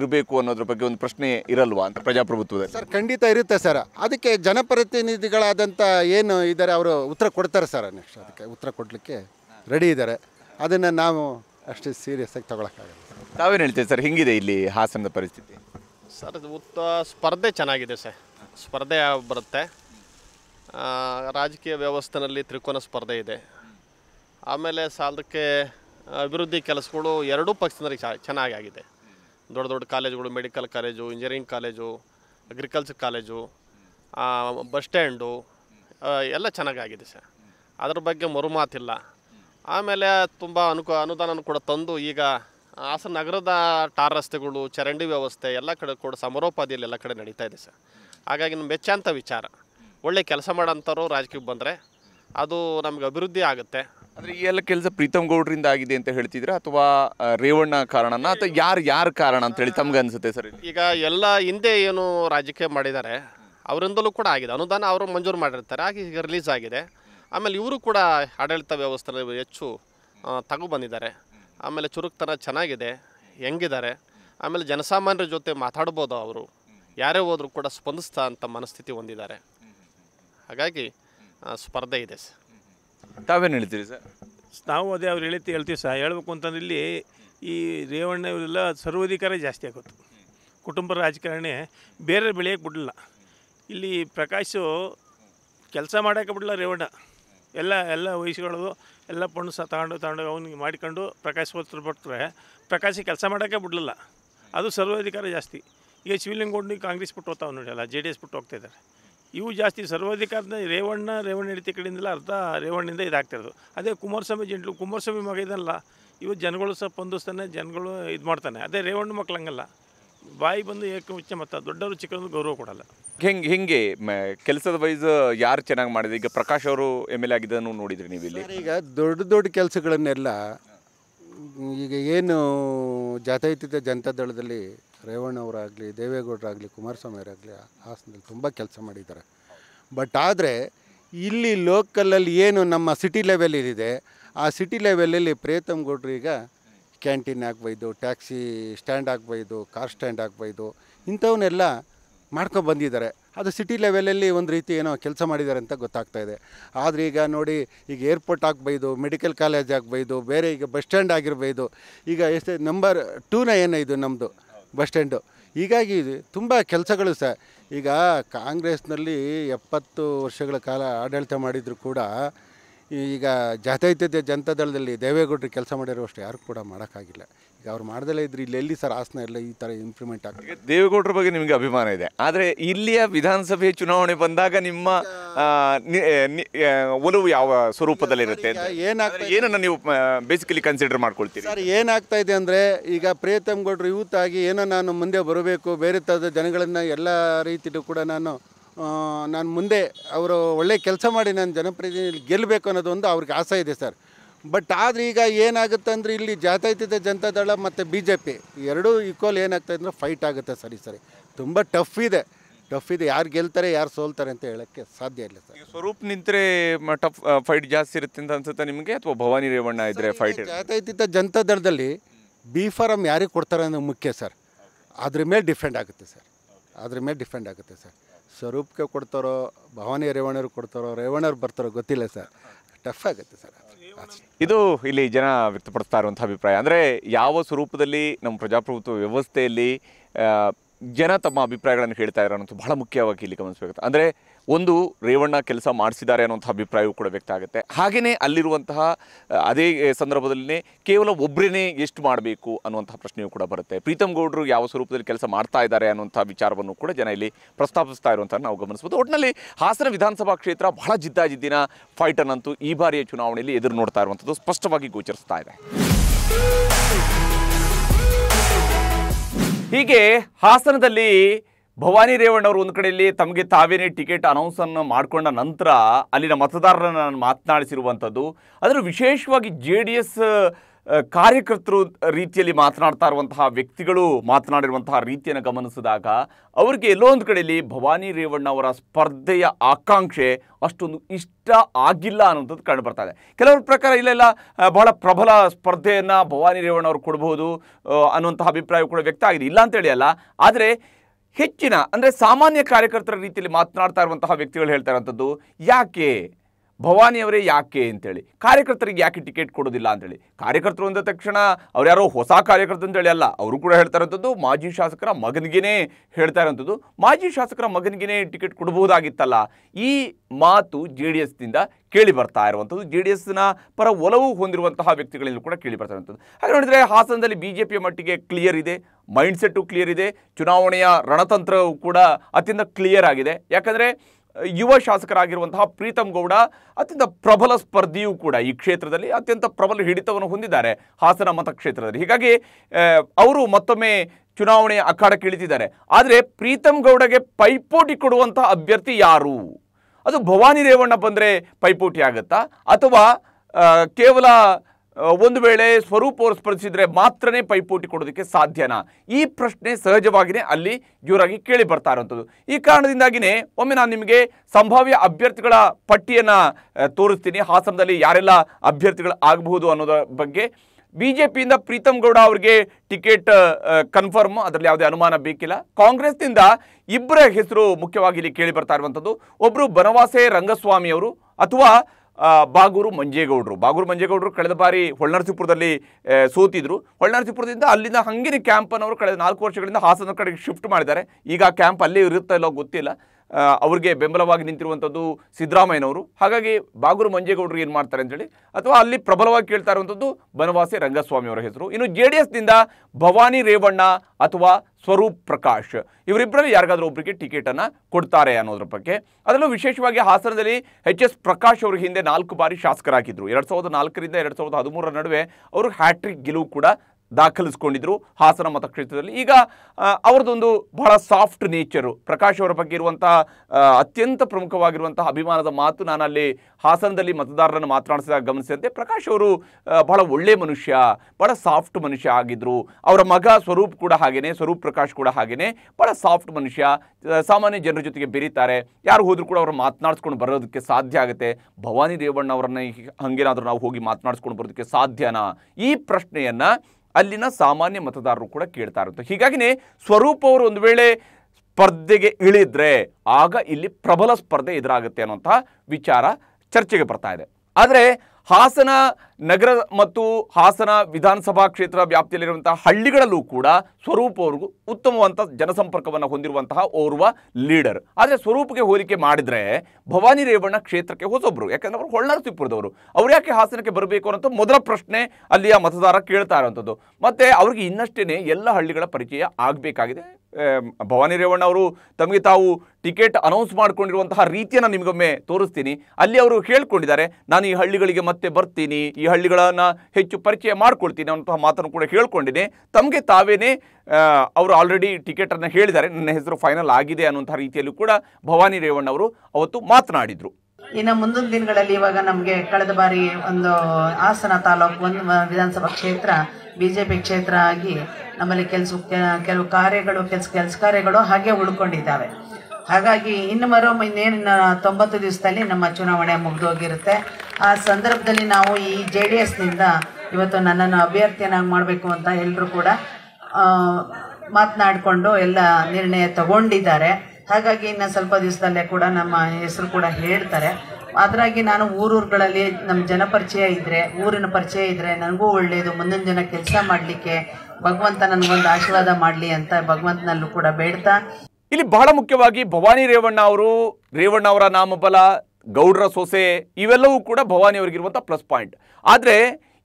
ಇರಬೇಕು ಅನ್ನೋದ್ರ ಬಗ್ಗೆ ಒಂದು ಪ್ರಶ್ನೆ ಇರಲ್ವಾ ಅಂತ ಪ್ರಜಾಪ್ರಭುತ್ವದಲ್ಲಿ ಸರ್ ಖಂಡಿತ ಇರುತ್ತೆ ಸರ್ ಅದಕ್ಕೆ ಜನಪ್ರತಿನಿಧಿಗಳಾದಂಥ ಏನು ಇದ್ದಾರೆ ಅವರು ಉತ್ತರ ಕೊಡ್ತಾರೆ ಸರ್ ನೆಕ್ಸ್ಟ್ ಅದಕ್ಕೆ ಉತ್ತರ ಕೊಡಲಿಕ್ಕೆ ರೆಡಿ ಇದ್ದಾರೆ ಅದನ್ನು ನಾವು ಅಷ್ಟೇ ಸೀರಿಯಸ್ ಆಗಿ ತಗೊಳಕ್ಕಾಗಲ್ಲ ತಾವೇನು ಹೇಳ್ತೀವಿ ಸರ್ ಹಿಂಗಿದೆ ಇಲ್ಲಿ ಹಾಸನದ ಪರಿಸ್ಥಿತಿ ಸರ್ ಉತ್ತ ಸ್ಪರ್ಧೆ ಚೆನ್ನಾಗಿದೆ ಸರ್ ಸ್ಪರ್ಧೆ ಬರುತ್ತೆ ರಾಜಕೀಯ ವ್ಯವಸ್ಥೆನಲ್ಲಿ ತ್ರಿಕೋನ ಸ್ಪರ್ಧೆ ಇದೆ ಆಮೇಲೆ ಸಾಲದಕ್ಕೆ ಅಭಿವೃದ್ಧಿ ಕೆಲಸಗಳು ಎರಡೂ ಪಕ್ಷದಲ್ಲಿ ಚೆನ್ನಾಗಾಗಿದೆ ದೊಡ್ಡ ದೊಡ್ಡ ಕಾಲೇಜುಗಳು medical college engineering college agriculture college bus stand ಎಲ್ಲ ಚೆನ್ನಾಗಾಗಿದೆ ಸರ್ ಅದ್ರ ಬಗ್ಗೆ ಮರುಮಾತಿಲ್ಲ ಆಮೇಲೆ ತುಂಬ ಅನುಕೂ ಅನುದಾನ ಕೂಡ ತಂದು ಈಗ ಹಾಸನ ನಗರದ ಟಾರ್ ರಸ್ತೆಗಳು ಚರಂಡಿ ವ್ಯವಸ್ಥೆ ಎಲ್ಲ ಕಡೆ ಕೂಡ ಸಮರೋಪಾದಿಯಲ್ಲಿ ಎಲ್ಲ ಕಡೆ ನಡೀತಾ ಇದೆ ಸರ್ ಹಾಗಾಗಿ ನಮ್ಮ ಮೆಚ್ಚಂಥ ವಿಚಾರ ಒಳ್ಳೆ ಕೆಲಸ ಮಾಡೋಂಥವ್ರು ರಾಜಕೀಯಕ್ಕೆ ಬಂದರೆ ಅದು ನಮಗೆ ಅಭಿವೃದ್ಧಿ ಆಗುತ್ತೆ ಅಂದರೆ ಈ ಎಲ್ಲ ಕೆಲಸ ಪ್ರೀತಮ್ ಗೌಡ್ರಿಂದ ಆಗಿದೆ ಅಂತ ಹೇಳ್ತಿದ್ರೆ ಅಥವಾ ರೇವಣ್ಣ ಕಾರಣನ ಅಥವಾ ಯಾರು ಯಾರು ಕಾರಣ ಅಂತ ಹೇಳಿ ತಮ್ಗೆ ಅನಿಸುತ್ತೆ ಸರ್ ಈಗ ಎಲ್ಲ ಹಿಂದೆ ಏನು ರಾಜಕೀಯ ಮಾಡಿದ್ದಾರೆ ಅವರಿಂದಲೂ ಕೂಡ ಆಗಿದೆ ಅನುದಾನ ಅವರು ಮಂಜೂರು ಮಾಡಿರ್ತಾರೆ ಹಾಗೆ ಈಗ ರಿಲೀಸ್ ಆಗಿದೆ ಆಮೇಲೆ ಇವರು ಕೂಡ ಆಡಳಿತ ವ್ಯವಸ್ಥೆ ಹೆಚ್ಚು ತಗೊಂಡು ಬಂದಿದ್ದಾರೆ ಆಮೇಲೆ ಥರ ಚೆನ್ನಾಗಿದೆ ಹೆಂಗಿದ್ದಾರೆ ಆಮೇಲೆ ಜನಸಾಮಾನ್ಯರ ಜೊತೆ ಮಾತಾಡ್ಬೋದು ಅವರು ಯಾರೇ ಹೋದರೂ ಕೂಡ ಸ್ಪಂದಿಸ್ತಾ ಅಂತ ಮನಸ್ಥಿತಿ ಹೊಂದಿದ್ದಾರೆ ಹಾಗಾಗಿ ಸ್ಪರ್ಧೆ ಇದೆ ಸರ್ ತಾವೇನು ಹೇಳ್ತೀರಿ ಸರ್ ನಾವು ಅದೇ ಅವ್ರು ಹೇಳಿತಿ ಹೇಳ್ತೀವಿ ಸರ್ ಹೇಳ್ಬೇಕು ಅಂತಂದ್ರೆ ಇಲ್ಲಿ ಈ ರೇವಣ್ಣ ಇವರೆಲ್ಲ ಸರ್ವಾಧಿಕಾರ ಜಾಸ್ತಿ ಆಗುತ್ತೆ ಕುಟುಂಬ ರಾಜಕಾರಣಿ ಬೇರೆ ಬೆಳೆಯೋಕ್ಕೆ ಬಿಡಲಿಲ್ಲ ಇಲ್ಲಿ ಪ್ರಕಾಶು ಕೆಲಸ ಮಾಡೋಕ್ಕೆ ಬಿಡಲ್ಲ ರೇವಣ್ಣ ಎಲ್ಲ ಎಲ್ಲ ವಯಸ್ಸುಗಳದು ಎಲ್ಲ ಪಣ್ಣು ಸಹ ತಗೊಂಡು ತಗೊಂಡು ಅವ್ನಿಗೆ ಮಾಡಿಕೊಂಡು ಪ್ರಕಾಶ್ ಹೋತ್ರ ಪ್ರಕಾಶಿ ಕೆಲಸ ಮಾಡೋಕ್ಕೆ ಬಿಡಲಿಲ್ಲ ಅದು ಸರ್ವಾಧಿಕಾರ ಜಾಸ್ತಿ ಈಗ ಶಿವಲಿಂಗೌಡ್ನಿಗೆ ಕಾಂಗ್ರೆಸ್ ಬಿಟ್ಟು ಹೋಗ್ತಾವೆ ನೋಡಿ ಅಲ್ಲ ಜೆ ಡಿ ಎಸ್ ಬಿಟ್ಟು ಹೋಗ್ತಾಯಿದ್ದಾರೆ ಇವು ಜಾಸ್ತಿ ಸರ್ವಾಧಿಕಾರದ ರೇವಣ್ಣ ರೇವಣ್ಣ ಹಿಡಿತ ಕಡೆಯಿಂದಲ್ಲ ಅರ್ಧ ರೇವಣ್ಣಿಂದ ಇದಾಗ್ತಿರೋದು ಅದೇ ಕುಮಾರಸ್ವಾಮಿ ಜಂಟ್ಲು ಕುಮಾರಸ್ವಾಮಿ ಮಗ ಇದಲ್ಲ ಇವು ಜನಗಳು ಸಹ ಪಂದಿಸ್ತಾನೆ ಜನಗಳು ಇದು ಮಾಡ್ತಾನೆ ಅದೇ ರೇವಣ್ಣ ಮಕ್ಳು ಹಂಗಲ್ಲ ಬಾಯಿ ಬಂದು ಏಕವಿಚ್ಚ ಮತ್ತು ದೊಡ್ಡವರು ಚಿಕ್ಕವರು ಗೌರವ ಕೊಡಲ್ಲ ಹೆಂಗೆ ಹಿಂಗೆ ಕೆಲಸದ ವೈಸ್ ಯಾರು ಚೆನ್ನಾಗಿ ಮಾಡಿದ್ರು ಈಗ ಪ್ರಕಾಶ್ ಅವರು ಎಮ್ ಎಲ್ ಎ ಆಗಿದ್ದನ್ನು ನೋಡಿದ್ರಿ ನೀವು ಇಲ್ಲಿ ಈಗ ದೊಡ್ಡ ದೊಡ್ಡ ಕೆಲಸಗಳನ್ನೆಲ್ಲ ಈಗ ಏನು ಜಾತ್ಯತೀತ ಜನತಾ ದಳದಲ್ಲಿ ಅವರಾಗಲಿ ದೇವೇಗೌಡರಾಗಲಿ ಕುಮಾರಸ್ವಾಮಿ ಅವರಾಗಲಿ ಹಾಸನದಲ್ಲಿ ತುಂಬ ಕೆಲಸ ಮಾಡಿದ್ದಾರೆ ಬಟ್ ಆದರೆ ಇಲ್ಲಿ ಲೋಕಲಲ್ಲಿ ಏನು ನಮ್ಮ ಸಿಟಿ ಲೆವೆಲ್ ಇದೆ ಆ ಸಿಟಿ ಲೆವೆಲಲ್ಲಿ ಪ್ರೇತಮ್ ಗೌಡ್ರು ಈಗ ಕ್ಯಾಂಟೀನ್ ಆಗ್ಬೈದು ಟ್ಯಾಕ್ಸಿ ಸ್ಟ್ಯಾಂಡ್ ಆಗ್ಬೈದು ಕಾರ್ ಸ್ಟ್ಯಾಂಡ್ ಆಗ್ಬೈದು ಇಂಥವನ್ನೆಲ್ಲ ಮಾಡ್ಕೊಂಡು ಬಂದಿದ್ದಾರೆ ಅದು ಸಿಟಿ ಲೆವೆಲಲ್ಲಿ ಒಂದು ರೀತಿ ಏನೋ ಕೆಲಸ ಮಾಡಿದ್ದಾರೆ ಅಂತ ಗೊತ್ತಾಗ್ತಾ ಇದೆ ಆದರೆ ಈಗ ನೋಡಿ ಈಗ ಏರ್ಪೋರ್ಟ್ ಆಗ್ಬೈದು ಮೆಡಿಕಲ್ ಕಾಲೇಜ್ ಆಗ್ಬೈದು ಬೇರೆ ಈಗ ಬಸ್ ಸ್ಟ್ಯಾಂಡ್ ಆಗಿರ್ಬೋದು ಈಗ ಎಷ್ಟು ನಂಬರ್ ಟೂನ ಏನೋ ಇದು ನಮ್ಮದು ಬಸ್ ಸ್ಟ್ಯಾಂಡು ಹೀಗಾಗಿ ತುಂಬ ಕೆಲಸಗಳು ಸಹ ಈಗ ಕಾಂಗ್ರೆಸ್ನಲ್ಲಿ ಎಪ್ಪತ್ತು ವರ್ಷಗಳ ಕಾಲ ಆಡಳಿತ ಮಾಡಿದರೂ ಕೂಡ ಈಗ ಜಾತ್ಯತೀತ ಜನತಾದಳದಲ್ಲಿ ದೇವೇಗೌಡರು ಕೆಲಸ ಮಾಡಿರೋ ಅಷ್ಟು ಯಾರು ಕೂಡ ಮಾಡೋಕ್ಕಾಗಿಲ್ಲ ಈಗ ಅವ್ರು ಮಾಡದಲ್ಲೇ ಇದ್ರೆ ಇಲ್ಲಿ ಎಲ್ಲಿ ಸರ್ ಆಸನ ಇಲ್ಲ ಈ ಥರ ಇಂಪ್ರೂವ್ಮೆಂಟ್ ಆಗ್ತದೆ ದೇವೇಗೌಡರ ಬಗ್ಗೆ ನಿಮಗೆ ಅಭಿಮಾನ ಇದೆ ಆದರೆ ಇಲ್ಲಿಯ ವಿಧಾನಸಭೆ ಚುನಾವಣೆ ಬಂದಾಗ ನಿಮ್ಮ ಒಲವು ಯಾವ ಸ್ವರೂಪದಲ್ಲಿರುತ್ತೆ ಏನಾಗ್ತದೆ ಏನನ್ನು ನೀವು ಬೇಸಿಕಲಿ ಕನ್ಸಿಡರ್ ಮಾಡ್ಕೊಳ್ತೀರಿ ಸರ್ ಏನಾಗ್ತಾ ಇದೆ ಅಂದರೆ ಈಗ ಪ್ರಿಯತಮ್ ಗೌಡರು ಯೂತ್ ಆಗಿ ಏನೋ ನಾನು ಮುಂದೆ ಬರಬೇಕು ಬೇರೆ ಥರದ ಜನಗಳನ್ನು ಎಲ್ಲ ರೀತಿಯಲ್ಲೂ ಕೂಡ ನಾನು ನಾನು ಮುಂದೆ ಅವರು ಒಳ್ಳೆ ಕೆಲಸ ಮಾಡಿ ನಾನು ಜನಪ್ರತಿನಿಧಿ ಗೆಲ್ಲಬೇಕು ಅನ್ನೋದು ಒಂದು ಅವ್ರಿಗೆ ಆಸೆ ಇದೆ ಸರ್ ಬಟ್ ಆದರೆ ಈಗ ಏನಾಗುತ್ತೆ ಅಂದರೆ ಇಲ್ಲಿ ಜಾತ್ಯತೀತ ಜನತಾ ಮತ್ತು ಬಿ ಜೆ ಪಿ ಎರಡೂ ಈಕ್ವಲ್ ಏನಾಗ್ತದೆ ಅಂದರೆ ಫೈಟ್ ಆಗುತ್ತೆ ಸರಿ ಸರಿ ತುಂಬ ಟಫ್ ಇದೆ ಟಫ್ ಇದೆ ಯಾರು ಗೆಲ್ತಾರೆ ಯಾರು ಸೋಲ್ತಾರೆ ಅಂತ ಹೇಳೋಕ್ಕೆ ಸಾಧ್ಯ ಇಲ್ಲ ಸರ್ ಸ್ವರೂಪ್ ನಿಂತರೆ ಟಫ್ ಫೈಟ್ ಜಾಸ್ತಿ ಇರುತ್ತೆ ಅಂತ ಅನ್ಸುತ್ತೆ ನಿಮಗೆ ಅಥವಾ ಭವಾನಿ ರೇವಣ್ಣ ಇದ್ದರೆ ಫೈಟ್ ಜಾತ್ಯತೀತ ಜನತಾ ದಳದಲ್ಲಿ ಬಿ ಫಾರಮ್ ಯಾರಿಗೆ ಕೊಡ್ತಾರೆ ಅನ್ನೋದು ಮುಖ್ಯ ಸರ್ ಅದ್ರ ಮೇಲೆ ಡಿಫೆಂಡ್ ಆಗುತ್ತೆ ಸರ್ ಅದ್ರ ಮೇಲೆ ಡಿಫೆಂಡ್ ಆಗುತ್ತೆ ಸರ್ ಸ್ವರೂಪಕ್ಕೆ ಕೊಡ್ತಾರೋ ಭವಾನಿ ರೇವಣ್ಣರು ಕೊಡ್ತಾರೋ ರೇವಣ್ಣರು ಬರ್ತಾರೋ ಗೊತ್ತಿಲ್ಲ ಸರ್ ಟಫ್ ಆಗುತ್ತೆ ಸರ್ ಇದು ಇಲ್ಲಿ ಜನ ವ್ಯಕ್ತಪಡಿಸ್ತಾ ಇರುವಂಥ ಅಭಿಪ್ರಾಯ ಅಂದರೆ ಯಾವ ಸ್ವರೂಪದಲ್ಲಿ ನಮ್ಮ ಪ್ರಜಾಪ್ರಭುತ್ವ ವ್ಯವಸ್ಥೆಯಲ್ಲಿ ಜನ ತಮ್ಮ ಅಭಿಪ್ರಾಯಗಳನ್ನು ಹೇಳ್ತಾ ಇರೋಂಥದ್ದು ಬಹಳ ಮುಖ್ಯವಾಗಿ ಇಲ್ಲಿ ಗಮನಿಸಬೇಕು ಅಂದರೆ ಒಂದು ರೇವಣ್ಣ ಕೆಲಸ ಮಾಡಿಸಿದ್ದಾರೆ ಅನ್ನೋಂಥ ಅಭಿಪ್ರಾಯವೂ ಕೂಡ ವ್ಯಕ್ತ ಆಗುತ್ತೆ ಹಾಗೆಯೇ ಅಲ್ಲಿರುವಂತಹ ಅದೇ ಸಂದರ್ಭದಲ್ಲಿ ಕೇವಲ ಒಬ್ಬರೇ ಎಷ್ಟು ಮಾಡಬೇಕು ಅನ್ನುವಂಥ ಪ್ರಶ್ನೆಯೂ ಕೂಡ ಬರುತ್ತೆ ಪ್ರೀತಮ್ ಗೌಡರು ಯಾವ ಸ್ವರೂಪದಲ್ಲಿ ಕೆಲಸ ಮಾಡ್ತಾ ಇದ್ದಾರೆ ಅನ್ನುವಂಥ ವಿಚಾರವನ್ನು ಕೂಡ ಜನ ಇಲ್ಲಿ ಪ್ರಸ್ತಾಪಿಸ್ತಾ ಇರುವಂಥ ನಾವು ಗಮನಿಸ್ಬೋದು ಒಟ್ಟಿನಲ್ಲಿ ಹಾಸನ ವಿಧಾನಸಭಾ ಕ್ಷೇತ್ರ ಬಹಳ ಜಿದ್ದಾಜಿದ್ದಿನ ಫೈಟನ್ನಂತೂ ಈ ಬಾರಿಯ ಚುನಾವಣೆಯಲ್ಲಿ ಎದುರು ನೋಡ್ತಾ ಇರುವಂಥದ್ದು ಸ್ಪಷ್ಟವಾಗಿ ಗೋಚರಿಸ್ತಾ ಇದೆ ಹೀಗೆ ಹಾಸನದಲ್ಲಿ ಭವಾನಿ ರೇವಣ್ಣವರು ಒಂದು ಕಡೆಯಲ್ಲಿ ತಮಗೆ ತಾವೇನೇ ಟಿಕೆಟ್ ಅನೌನ್ಸನ್ನು ಮಾಡಿಕೊಂಡ ನಂತರ ಅಲ್ಲಿನ ಮತದಾರರನ್ನು ನಾನು ಮಾತನಾಡಿಸಿರುವಂಥದ್ದು ಅದರ ವಿಶೇಷವಾಗಿ ಜೆ ಡಿ ಎಸ್ ಕಾರ್ಯಕರ್ತರು ರೀತಿಯಲ್ಲಿ ಮಾತನಾಡ್ತಾ ಇರುವಂತಹ ವ್ಯಕ್ತಿಗಳು ಮಾತನಾಡಿರುವಂತಹ ರೀತಿಯನ್ನು ಗಮನಿಸಿದಾಗ ಅವರಿಗೆ ಎಲ್ಲೋ ಒಂದು ಕಡೆಯಲ್ಲಿ ಭವಾನಿ ರೇವಣ್ಣ ಅವರ ಸ್ಪರ್ಧೆಯ ಆಕಾಂಕ್ಷೆ ಅಷ್ಟೊಂದು ಇಷ್ಟ ಆಗಿಲ್ಲ ಅನ್ನೋಂಥದ್ದು ಕಂಡು ಬರ್ತಾ ಇದೆ ಕೆಲವರ ಪ್ರಕಾರ ಇಲ್ಲೆಲ್ಲ ಬಹಳ ಪ್ರಬಲ ಸ್ಪರ್ಧೆಯನ್ನು ಭವಾನಿ ರೇವಣ್ಣ ಅವರು ಕೊಡಬಹುದು ಅನ್ನುವಂತಹ ಅಭಿಪ್ರಾಯ ಕೂಡ ವ್ಯಕ್ತ ಆಗಿದೆ ಇಲ್ಲ ಅಂತೇಳಿ ಅಲ್ಲ ಆದರೆ ಹೆಚ್ಚಿನ ಅಂದರೆ ಸಾಮಾನ್ಯ ಕಾರ್ಯಕರ್ತರ ರೀತಿಯಲ್ಲಿ ಮಾತನಾಡ್ತಾ ಇರುವಂತಹ ವ್ಯಕ್ತಿಗಳು ಹೇಳ್ತಾ ಇರುವಂಥದ್ದು ಯಾಕೆ ಭವಾನಿಯವರೇ ಯಾಕೆ ಅಂತೇಳಿ ಕಾರ್ಯಕರ್ತರಿಗೆ ಯಾಕೆ ಟಿಕೆಟ್ ಕೊಡೋದಿಲ್ಲ ಅಂತೇಳಿ ಕಾರ್ಯಕರ್ತರು ಅಂದ ತಕ್ಷಣ ಅವ್ರು ಯಾರೋ ಹೊಸ ಕಾರ್ಯಕರ್ತರು ಅಂತೇಳಿ ಅಲ್ಲ ಅವರು ಕೂಡ ಹೇಳ್ತಾ ಇರೋಂಥದ್ದು ಮಾಜಿ ಶಾಸಕರ ಮಗನಿಗೇ ಹೇಳ್ತಾ ಇರೋಂಥದ್ದು ಮಾಜಿ ಶಾಸಕರ ಮಗನಿಗೇ ಟಿಕೆಟ್ ಕೊಡಬಹುದಾಗಿತ್ತಲ್ಲ ಈ ಮಾತು ಜೆ ಡಿ ಎಸ್ನಿಂದ ಕೇಳಿ ಬರ್ತಾ ಇರುವಂಥದ್ದು ಜೆ ಡಿ ಎಸ್ನ ಪರ ಒಲವು ಹೊಂದಿರುವಂತಹ ವ್ಯಕ್ತಿಗಳಿಂದ ಕೂಡ ಕೇಳಿ ಬರ್ತಾ ಇರುವಂಥದ್ದು ಹಾಗೆ ನೋಡಿದರೆ ಹಾಸನದಲ್ಲಿ ಬಿ ಜೆ ಪಿಯ ಮಟ್ಟಿಗೆ ಕ್ಲಿಯರ್ ಇದೆ ಮೈಂಡ್ ಸೆಟ್ಟು ಕ್ಲಿಯರ್ ಇದೆ ಚುನಾವಣೆಯ ರಣತಂತ್ರವು ಕೂಡ ಅತ್ಯಂತ ಕ್ಲಿಯರ್ ಆಗಿದೆ ಯಾಕಂದರೆ ಯುವ ಶಾಸಕರಾಗಿರುವಂತಹ ಪ್ರೀತಂ ಗೌಡ ಅತ್ಯಂತ ಪ್ರಬಲ ಸ್ಪರ್ಧಿಯೂ ಕೂಡ ಈ ಕ್ಷೇತ್ರದಲ್ಲಿ ಅತ್ಯಂತ ಪ್ರಬಲ ಹಿಡಿತವನ್ನು ಹೊಂದಿದ್ದಾರೆ ಹಾಸನ ಮತಕ್ಷೇತ್ರದಲ್ಲಿ ಹೀಗಾಗಿ ಅವರು ಮತ್ತೊಮ್ಮೆ ಚುನಾವಣೆ ಅಖಾಡಕ್ಕಿಳಿತಿದ್ದಾರೆ ಆದರೆ ಪ್ರೀತಂ ಗೌಡಗೆ ಪೈಪೋಟಿ ಕೊಡುವಂತಹ ಅಭ್ಯರ್ಥಿ ಯಾರು ಅದು ಭವಾನಿ ರೇವಣ್ಣ ಬಂದರೆ ಪೈಪೋಟಿ ಆಗುತ್ತಾ ಅಥವಾ ಕೇವಲ ಒಂದು ವೇಳೆ ಸ್ವರೂಪವರು ಸ್ಪರ್ಧಿಸಿದರೆ ಮಾತ್ರನೇ ಪೈಪೋಟಿ ಕೊಡೋದಕ್ಕೆ ಸಾಧ್ಯನಾ ಈ ಪ್ರಶ್ನೆ ಸಹಜವಾಗಿಯೇ ಅಲ್ಲಿ ಜೋರಾಗಿ ಕೇಳಿ ಬರ್ತಾ ಇರುವಂಥದ್ದು ಈ ಕಾರಣದಿಂದಾಗಿಯೇ ಒಮ್ಮೆ ನಾನು ನಿಮಗೆ ಸಂಭಾವ್ಯ ಅಭ್ಯರ್ಥಿಗಳ ಪಟ್ಟಿಯನ್ನು ತೋರಿಸ್ತೀನಿ ಹಾಸನದಲ್ಲಿ ಯಾರೆಲ್ಲ ಅಭ್ಯರ್ಥಿಗಳು ಆಗಬಹುದು ಅನ್ನೋದ್ರ ಬಗ್ಗೆ ಬಿ ಜೆ ಪಿಯಿಂದ ಪ್ರೀತಮ್ ಗೌಡ ಅವರಿಗೆ ಟಿಕೆಟ್ ಕನ್ಫರ್ಮ್ ಅದರಲ್ಲಿ ಯಾವುದೇ ಅನುಮಾನ ಬೇಕಿಲ್ಲ ಕಾಂಗ್ರೆಸ್ನಿಂದ ಇಬ್ಬರ ಹೆಸರು ಮುಖ್ಯವಾಗಿ ಇಲ್ಲಿ ಕೇಳಿ ಬರ್ತಾ ಇರುವಂಥದ್ದು ಒಬ್ಬರು ಬನವಾಸೆ ರಂಗಸ್ವಾಮಿಯವರು ಅಥವಾ ಬಾಗೂರು ಮಂಜೇಗೌಡರು ಬಾಗೂರು ಮಂಜೇಗೌಡರು ಕಳೆದ ಬಾರಿ ಹೊಳ್ನರಸಿಪುರದಲ್ಲಿ ಸೋತಿದ್ರು ಹೊಳ್ನರಸಿಪುರದಿಂದ ಅಲ್ಲಿಂದ ಹಂಗಿನ ಕ್ಯಾಂಪನ್ನು ಅವರು ಕಳೆದ ನಾಲ್ಕು ವರ್ಷಗಳಿಂದ ಹಾಸನ ಕಡೆಗೆ ಶಿಫ್ಟ್ ಮಾಡಿದ್ದಾರೆ ಈಗ ಆ ಕ್ಯಾಂಪ್ ಅಲ್ಲೇ ಇರುತ್ತೆ ಇಲ್ಲೋ ಗೊತ್ತಿಲ್ಲ ಅವ್ರಿಗೆ ಬೆಂಬಲವಾಗಿ ನಿಂತಿರುವಂಥದ್ದು ಸಿದ್ದರಾಮಯ್ಯನವರು ಹಾಗಾಗಿ ಬಾಗೂರು ಮಂಜೇಗೌಡರು ಏನು ಮಾಡ್ತಾರೆ ಅಂತೇಳಿ ಅಥವಾ ಅಲ್ಲಿ ಪ್ರಬಲವಾಗಿ ಕೇಳ್ತಾ ಇರುವಂಥದ್ದು ಬನವಾಸಿ ರಂಗಸ್ವಾಮಿ ಅವರ ಹೆಸರು ಇನ್ನು ಜೆ ಡಿ ಎಸ್ನಿಂದ ಭವಾನಿ ರೇವಣ್ಣ ಅಥವಾ ಸ್ವರೂಪ್ ಪ್ರಕಾಶ್ ಇವರಿಬ್ಬರಲ್ಲಿ ಯಾರಿಗಾದರೂ ಒಬ್ಬರಿಗೆ ಟಿಕೆಟನ್ನು ಕೊಡ್ತಾರೆ ಅನ್ನೋದ್ರ ಬಗ್ಗೆ ಅದರಲ್ಲೂ ವಿಶೇಷವಾಗಿ ಹಾಸನದಲ್ಲಿ ಎಚ್ ಎಸ್ ಪ್ರಕಾಶ್ ಅವ್ರ ಹಿಂದೆ ನಾಲ್ಕು ಬಾರಿ ಶಾಸಕರಾಗಿದ್ದರು ಎರಡು ಸಾವಿರದ ನಾಲ್ಕರಿಂದ ಎರಡು ಸಾವಿರದ ಹದಿಮೂರರ ನಡುವೆ ಅವರು ಹ್ಯಾಟ್ರಿಕ್ ಗೆಲುವು ಕೂಡ ದಾಖಲಿಸ್ಕೊಂಡಿದ್ರು ಹಾಸನ ಮತಕ್ಷೇತ್ರದಲ್ಲಿ ಈಗ ಅವರದೊಂದು ಬಹಳ ಸಾಫ್ಟ್ ನೇಚರು ಪ್ರಕಾಶ್ ಅವರ ಬಗ್ಗೆ ಇರುವಂತಹ ಅತ್ಯಂತ ಪ್ರಮುಖವಾಗಿರುವಂತಹ ಅಭಿಮಾನದ ಮಾತು ನಾನು ಅಲ್ಲಿ ಹಾಸನದಲ್ಲಿ ಮತದಾರರನ್ನು ಮಾತನಾಡಿಸಿದಾಗ ಗಮನಿಸಿದಂತೆ ಪ್ರಕಾಶ್ ಅವರು ಬಹಳ ಒಳ್ಳೆಯ ಮನುಷ್ಯ ಬಹಳ ಸಾಫ್ಟ್ ಮನುಷ್ಯ ಆಗಿದ್ರು ಅವರ ಮಗ ಸ್ವರೂಪ್ ಕೂಡ ಹಾಗೇನೆ ಸ್ವರೂಪ್ ಪ್ರಕಾಶ್ ಕೂಡ ಹಾಗೇನೆ ಬಹಳ ಸಾಫ್ಟ್ ಮನುಷ್ಯ ಸಾಮಾನ್ಯ ಜನರ ಜೊತೆಗೆ ಬೆರೀತಾರೆ ಯಾರು ಹೋದರೂ ಕೂಡ ಅವರು ಮಾತನಾಡಿಸ್ಕೊಂಡು ಬರೋದಕ್ಕೆ ಸಾಧ್ಯ ಆಗುತ್ತೆ ಭವಾನಿ ದೇವಣ್ಣ ಅವರನ್ನ ಹಂಗೇನಾದರೂ ನಾವು ಹೋಗಿ ಮಾತನಾಡಿಸ್ಕೊಂಡು ಬರೋದಕ್ಕೆ ಸಾಧ್ಯನಾ ಈ ಪ್ರಶ್ನೆಯನ್ನು ಅಲ್ಲಿನ ಸಾಮಾನ್ಯ ಮತದಾರರು ಕೂಡ ಕೇಳ್ತಾ ಇರುತ್ತೆ ಹೀಗಾಗಿನೇ ಸ್ವರೂಪ್ ಅವರು ಒಂದು ವೇಳೆ ಸ್ಪರ್ಧೆಗೆ ಇಳಿದ್ರೆ ಆಗ ಇಲ್ಲಿ ಪ್ರಬಲ ಸ್ಪರ್ಧೆ ಎದುರಾಗುತ್ತೆ ಅನ್ನುವಂತಹ ವಿಚಾರ ಚರ್ಚೆಗೆ ಬರ್ತಾ ಇದೆ ಆದರೆ ಹಾಸನ ನಗರ ಮತ್ತು ಹಾಸನ ವಿಧಾನಸಭಾ ಕ್ಷೇತ್ರ ವ್ಯಾಪ್ತಿಯಲ್ಲಿರುವಂತಹ ಹಳ್ಳಿಗಳಲ್ಲೂ ಕೂಡ ಸ್ವರೂಪ್ ಅವ್ರಿಗೂ ಉತ್ತಮವಂತ ಜನಸಂಪರ್ಕವನ್ನು ಹೊಂದಿರುವಂತಹ ಓರ್ವ ಲೀಡರ್ ಆದರೆ ಸ್ವರೂಪಕ್ಕೆ ಹೋಲಿಕೆ ಮಾಡಿದರೆ ಭವಾನಿ ರೇವಣ್ಣ ಕ್ಷೇತ್ರಕ್ಕೆ ಹೊಸೊಬ್ರು ಯಾಕಂದ್ರೆ ಅವರು ತಿಪ್ಪುರದವರು ಅವ್ರು ಯಾಕೆ ಹಾಸನಕ್ಕೆ ಬರಬೇಕು ಅನ್ನೋಂಥ ಮೊದಲ ಪ್ರಶ್ನೆ ಅಲ್ಲಿಯ ಮತದಾರ ಕೇಳ್ತಾ ಇರುವಂಥದ್ದು ಮತ್ತೆ ಅವ್ರಿಗೆ ಇನ್ನಷ್ಟೇ ಎಲ್ಲ ಹಳ್ಳಿಗಳ ಪರಿಚಯ ಆಗಬೇಕಾಗಿದೆ ಭವಾನಿ ರೇವಣ್ಣ ಅವರು ತಮಗೆ ತಾವು ಟಿಕೆಟ್ ಅನೌನ್ಸ್ ಮಾಡಿಕೊಂಡಿರುವಂತಹ ರೀತಿಯನ್ನು ನಿಮಗೊಮ್ಮೆ ತೋರಿಸ್ತೀನಿ ಅಲ್ಲಿ ಅವರು ಹೇಳ್ಕೊಂಡಿದ್ದಾರೆ ನಾನು ಈ ಹಳ್ಳಿಗಳಿಗೆ ಮತ್ತೆ ಬರ್ತೀನಿ ಈ ಹಳ್ಳಿಗಳನ್ನು ಹೆಚ್ಚು ಪರಿಚಯ ಮಾಡ್ಕೊಳ್ತೀನಿ ಅನ್ನೋಂತಹ ಮಾತನ್ನು ಕೂಡ ಹೇಳ್ಕೊಂಡಿದೆ ತಮಗೆ ತಾವೇನೆ ಅವರು ಆಲ್ರೆಡಿ ಟಿಕೆಟನ್ನು ಹೇಳಿದ್ದಾರೆ ನನ್ನ ಹೆಸರು ಫೈನಲ್ ಆಗಿದೆ ಅನ್ನುವಂಥ ರೀತಿಯಲ್ಲೂ ಕೂಡ ಭವಾನಿ ರೇವಣ್ಣ ಅವರು ಅವತ್ತು ಮಾತನಾಡಿದರು ಇನ್ನು ಮುಂದಿನ ದಿನಗಳಲ್ಲಿ ಇವಾಗ ನಮಗೆ ಕಳೆದ ಬಾರಿ ಒಂದು ಹಾಸನ ತಾಲೂಕು ಒಂದು ವಿಧಾನಸಭಾ ಕ್ಷೇತ್ರ ಬಿ ಜೆ ಪಿ ಕ್ಷೇತ್ರ ಆಗಿ ನಮ್ಮಲ್ಲಿ ಕೆಲಸ ಕೆಲವು ಕಾರ್ಯಗಳು ಕೆಲಸ ಕೆಲಸ ಕಾರ್ಯಗಳು ಹಾಗೆ ಉಳ್ಕೊಂಡಿದ್ದಾವೆ ಹಾಗಾಗಿ ಇನ್ನು ಮರೋ ಇನ್ನೇನು ತೊಂಬತ್ತು ದಿವಸದಲ್ಲಿ ನಮ್ಮ ಚುನಾವಣೆ ಮುಗಿದೋಗಿರುತ್ತೆ ಆ ಸಂದರ್ಭದಲ್ಲಿ ನಾವು ಈ ಜೆ ಡಿ ಎಸ್ನಿಂದ ಇವತ್ತು ನನ್ನನ್ನು ಅಭ್ಯರ್ಥಿಯನ್ನಾಗಿ ಮಾಡಬೇಕು ಅಂತ ಎಲ್ಲರೂ ಕೂಡ ಮಾತನಾಡಿಕೊಂಡು ಎಲ್ಲ ನಿರ್ಣಯ ತಗೊಂಡಿದ್ದಾರೆ ಹಾಗಾಗಿ ಇನ್ನು ಸ್ವಲ್ಪ ದಿವಸದಲ್ಲೇ ಕೂಡ ನಮ್ಮ ಹೆಸರು ಕೂಡ ಹೇಳ್ತಾರೆ ಅದರಾಗಿ ನಾನು ಊರೂರುಗಳಲ್ಲಿ ನಮ್ಮ ಜನಪರಿಚಯ ಇದ್ದರೆ ಊರಿನ ಪರಿಚಯ ಇದ್ದರೆ ನನಗೂ ಒಳ್ಳೆಯದು ಮುಂದಿನ ಜನ ಕೆಲಸ ಮಾಡಲಿಕ್ಕೆ ಭಗವಂತ ನನಗೊಂದು ಆಶೀರ್ವಾದ ಮಾಡಲಿ ಅಂತ ಭಗವಂತನಲ್ಲೂ ಕೂಡ ಬೇಡ್ತಾ ಇಲ್ಲಿ ಬಹಳ ಮುಖ್ಯವಾಗಿ ಭವಾನಿ ರೇವಣ್ಣ ಅವರು ರೇವಣ್ಣ ಅವರ ನಾಮಬಲ ಗೌಡ್ರ ಸೊಸೆ ಇವೆಲ್ಲವೂ ಕೂಡ ಭವಾನಿಯವರಿಗಿರುವಂಥ ಪ್ಲಸ್ ಪಾಯಿಂಟ್ ಆದರೆ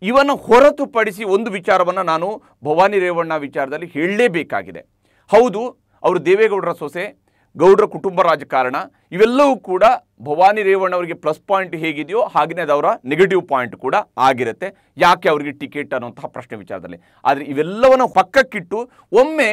ಇವನ್ನು ಹೊರತುಪಡಿಸಿ ಒಂದು ವಿಚಾರವನ್ನು ನಾನು ಭವಾನಿ ರೇವಣ್ಣ ವಿಚಾರದಲ್ಲಿ ಹೇಳಲೇಬೇಕಾಗಿದೆ ಹೌದು ಅವರು ದೇವೇಗೌಡರ ಸೊಸೆ ಗೌಡ್ರ ಕುಟುಂಬ ರಾಜಕಾರಣ ಇವೆಲ್ಲವೂ ಕೂಡ ಭವಾನಿ ರೇವಣ್ಣ ಅವರಿಗೆ ಪ್ಲಸ್ ಪಾಯಿಂಟ್ ಹೇಗಿದೆಯೋ ಹಾಗೆಯೇ ಅದವರ ನೆಗೆಟಿವ್ ಪಾಯಿಂಟ್ ಕೂಡ ಆಗಿರುತ್ತೆ ಯಾಕೆ ಅವರಿಗೆ ಟಿಕೆಟ್ ಅನ್ನುವಂತಹ ಪ್ರಶ್ನೆ ವಿಚಾರದಲ್ಲಿ ಆದರೆ ಇವೆಲ್ಲವನ್ನು ಪಕ್ಕಕ್ಕಿಟ್ಟು ಒಮ್ಮೆ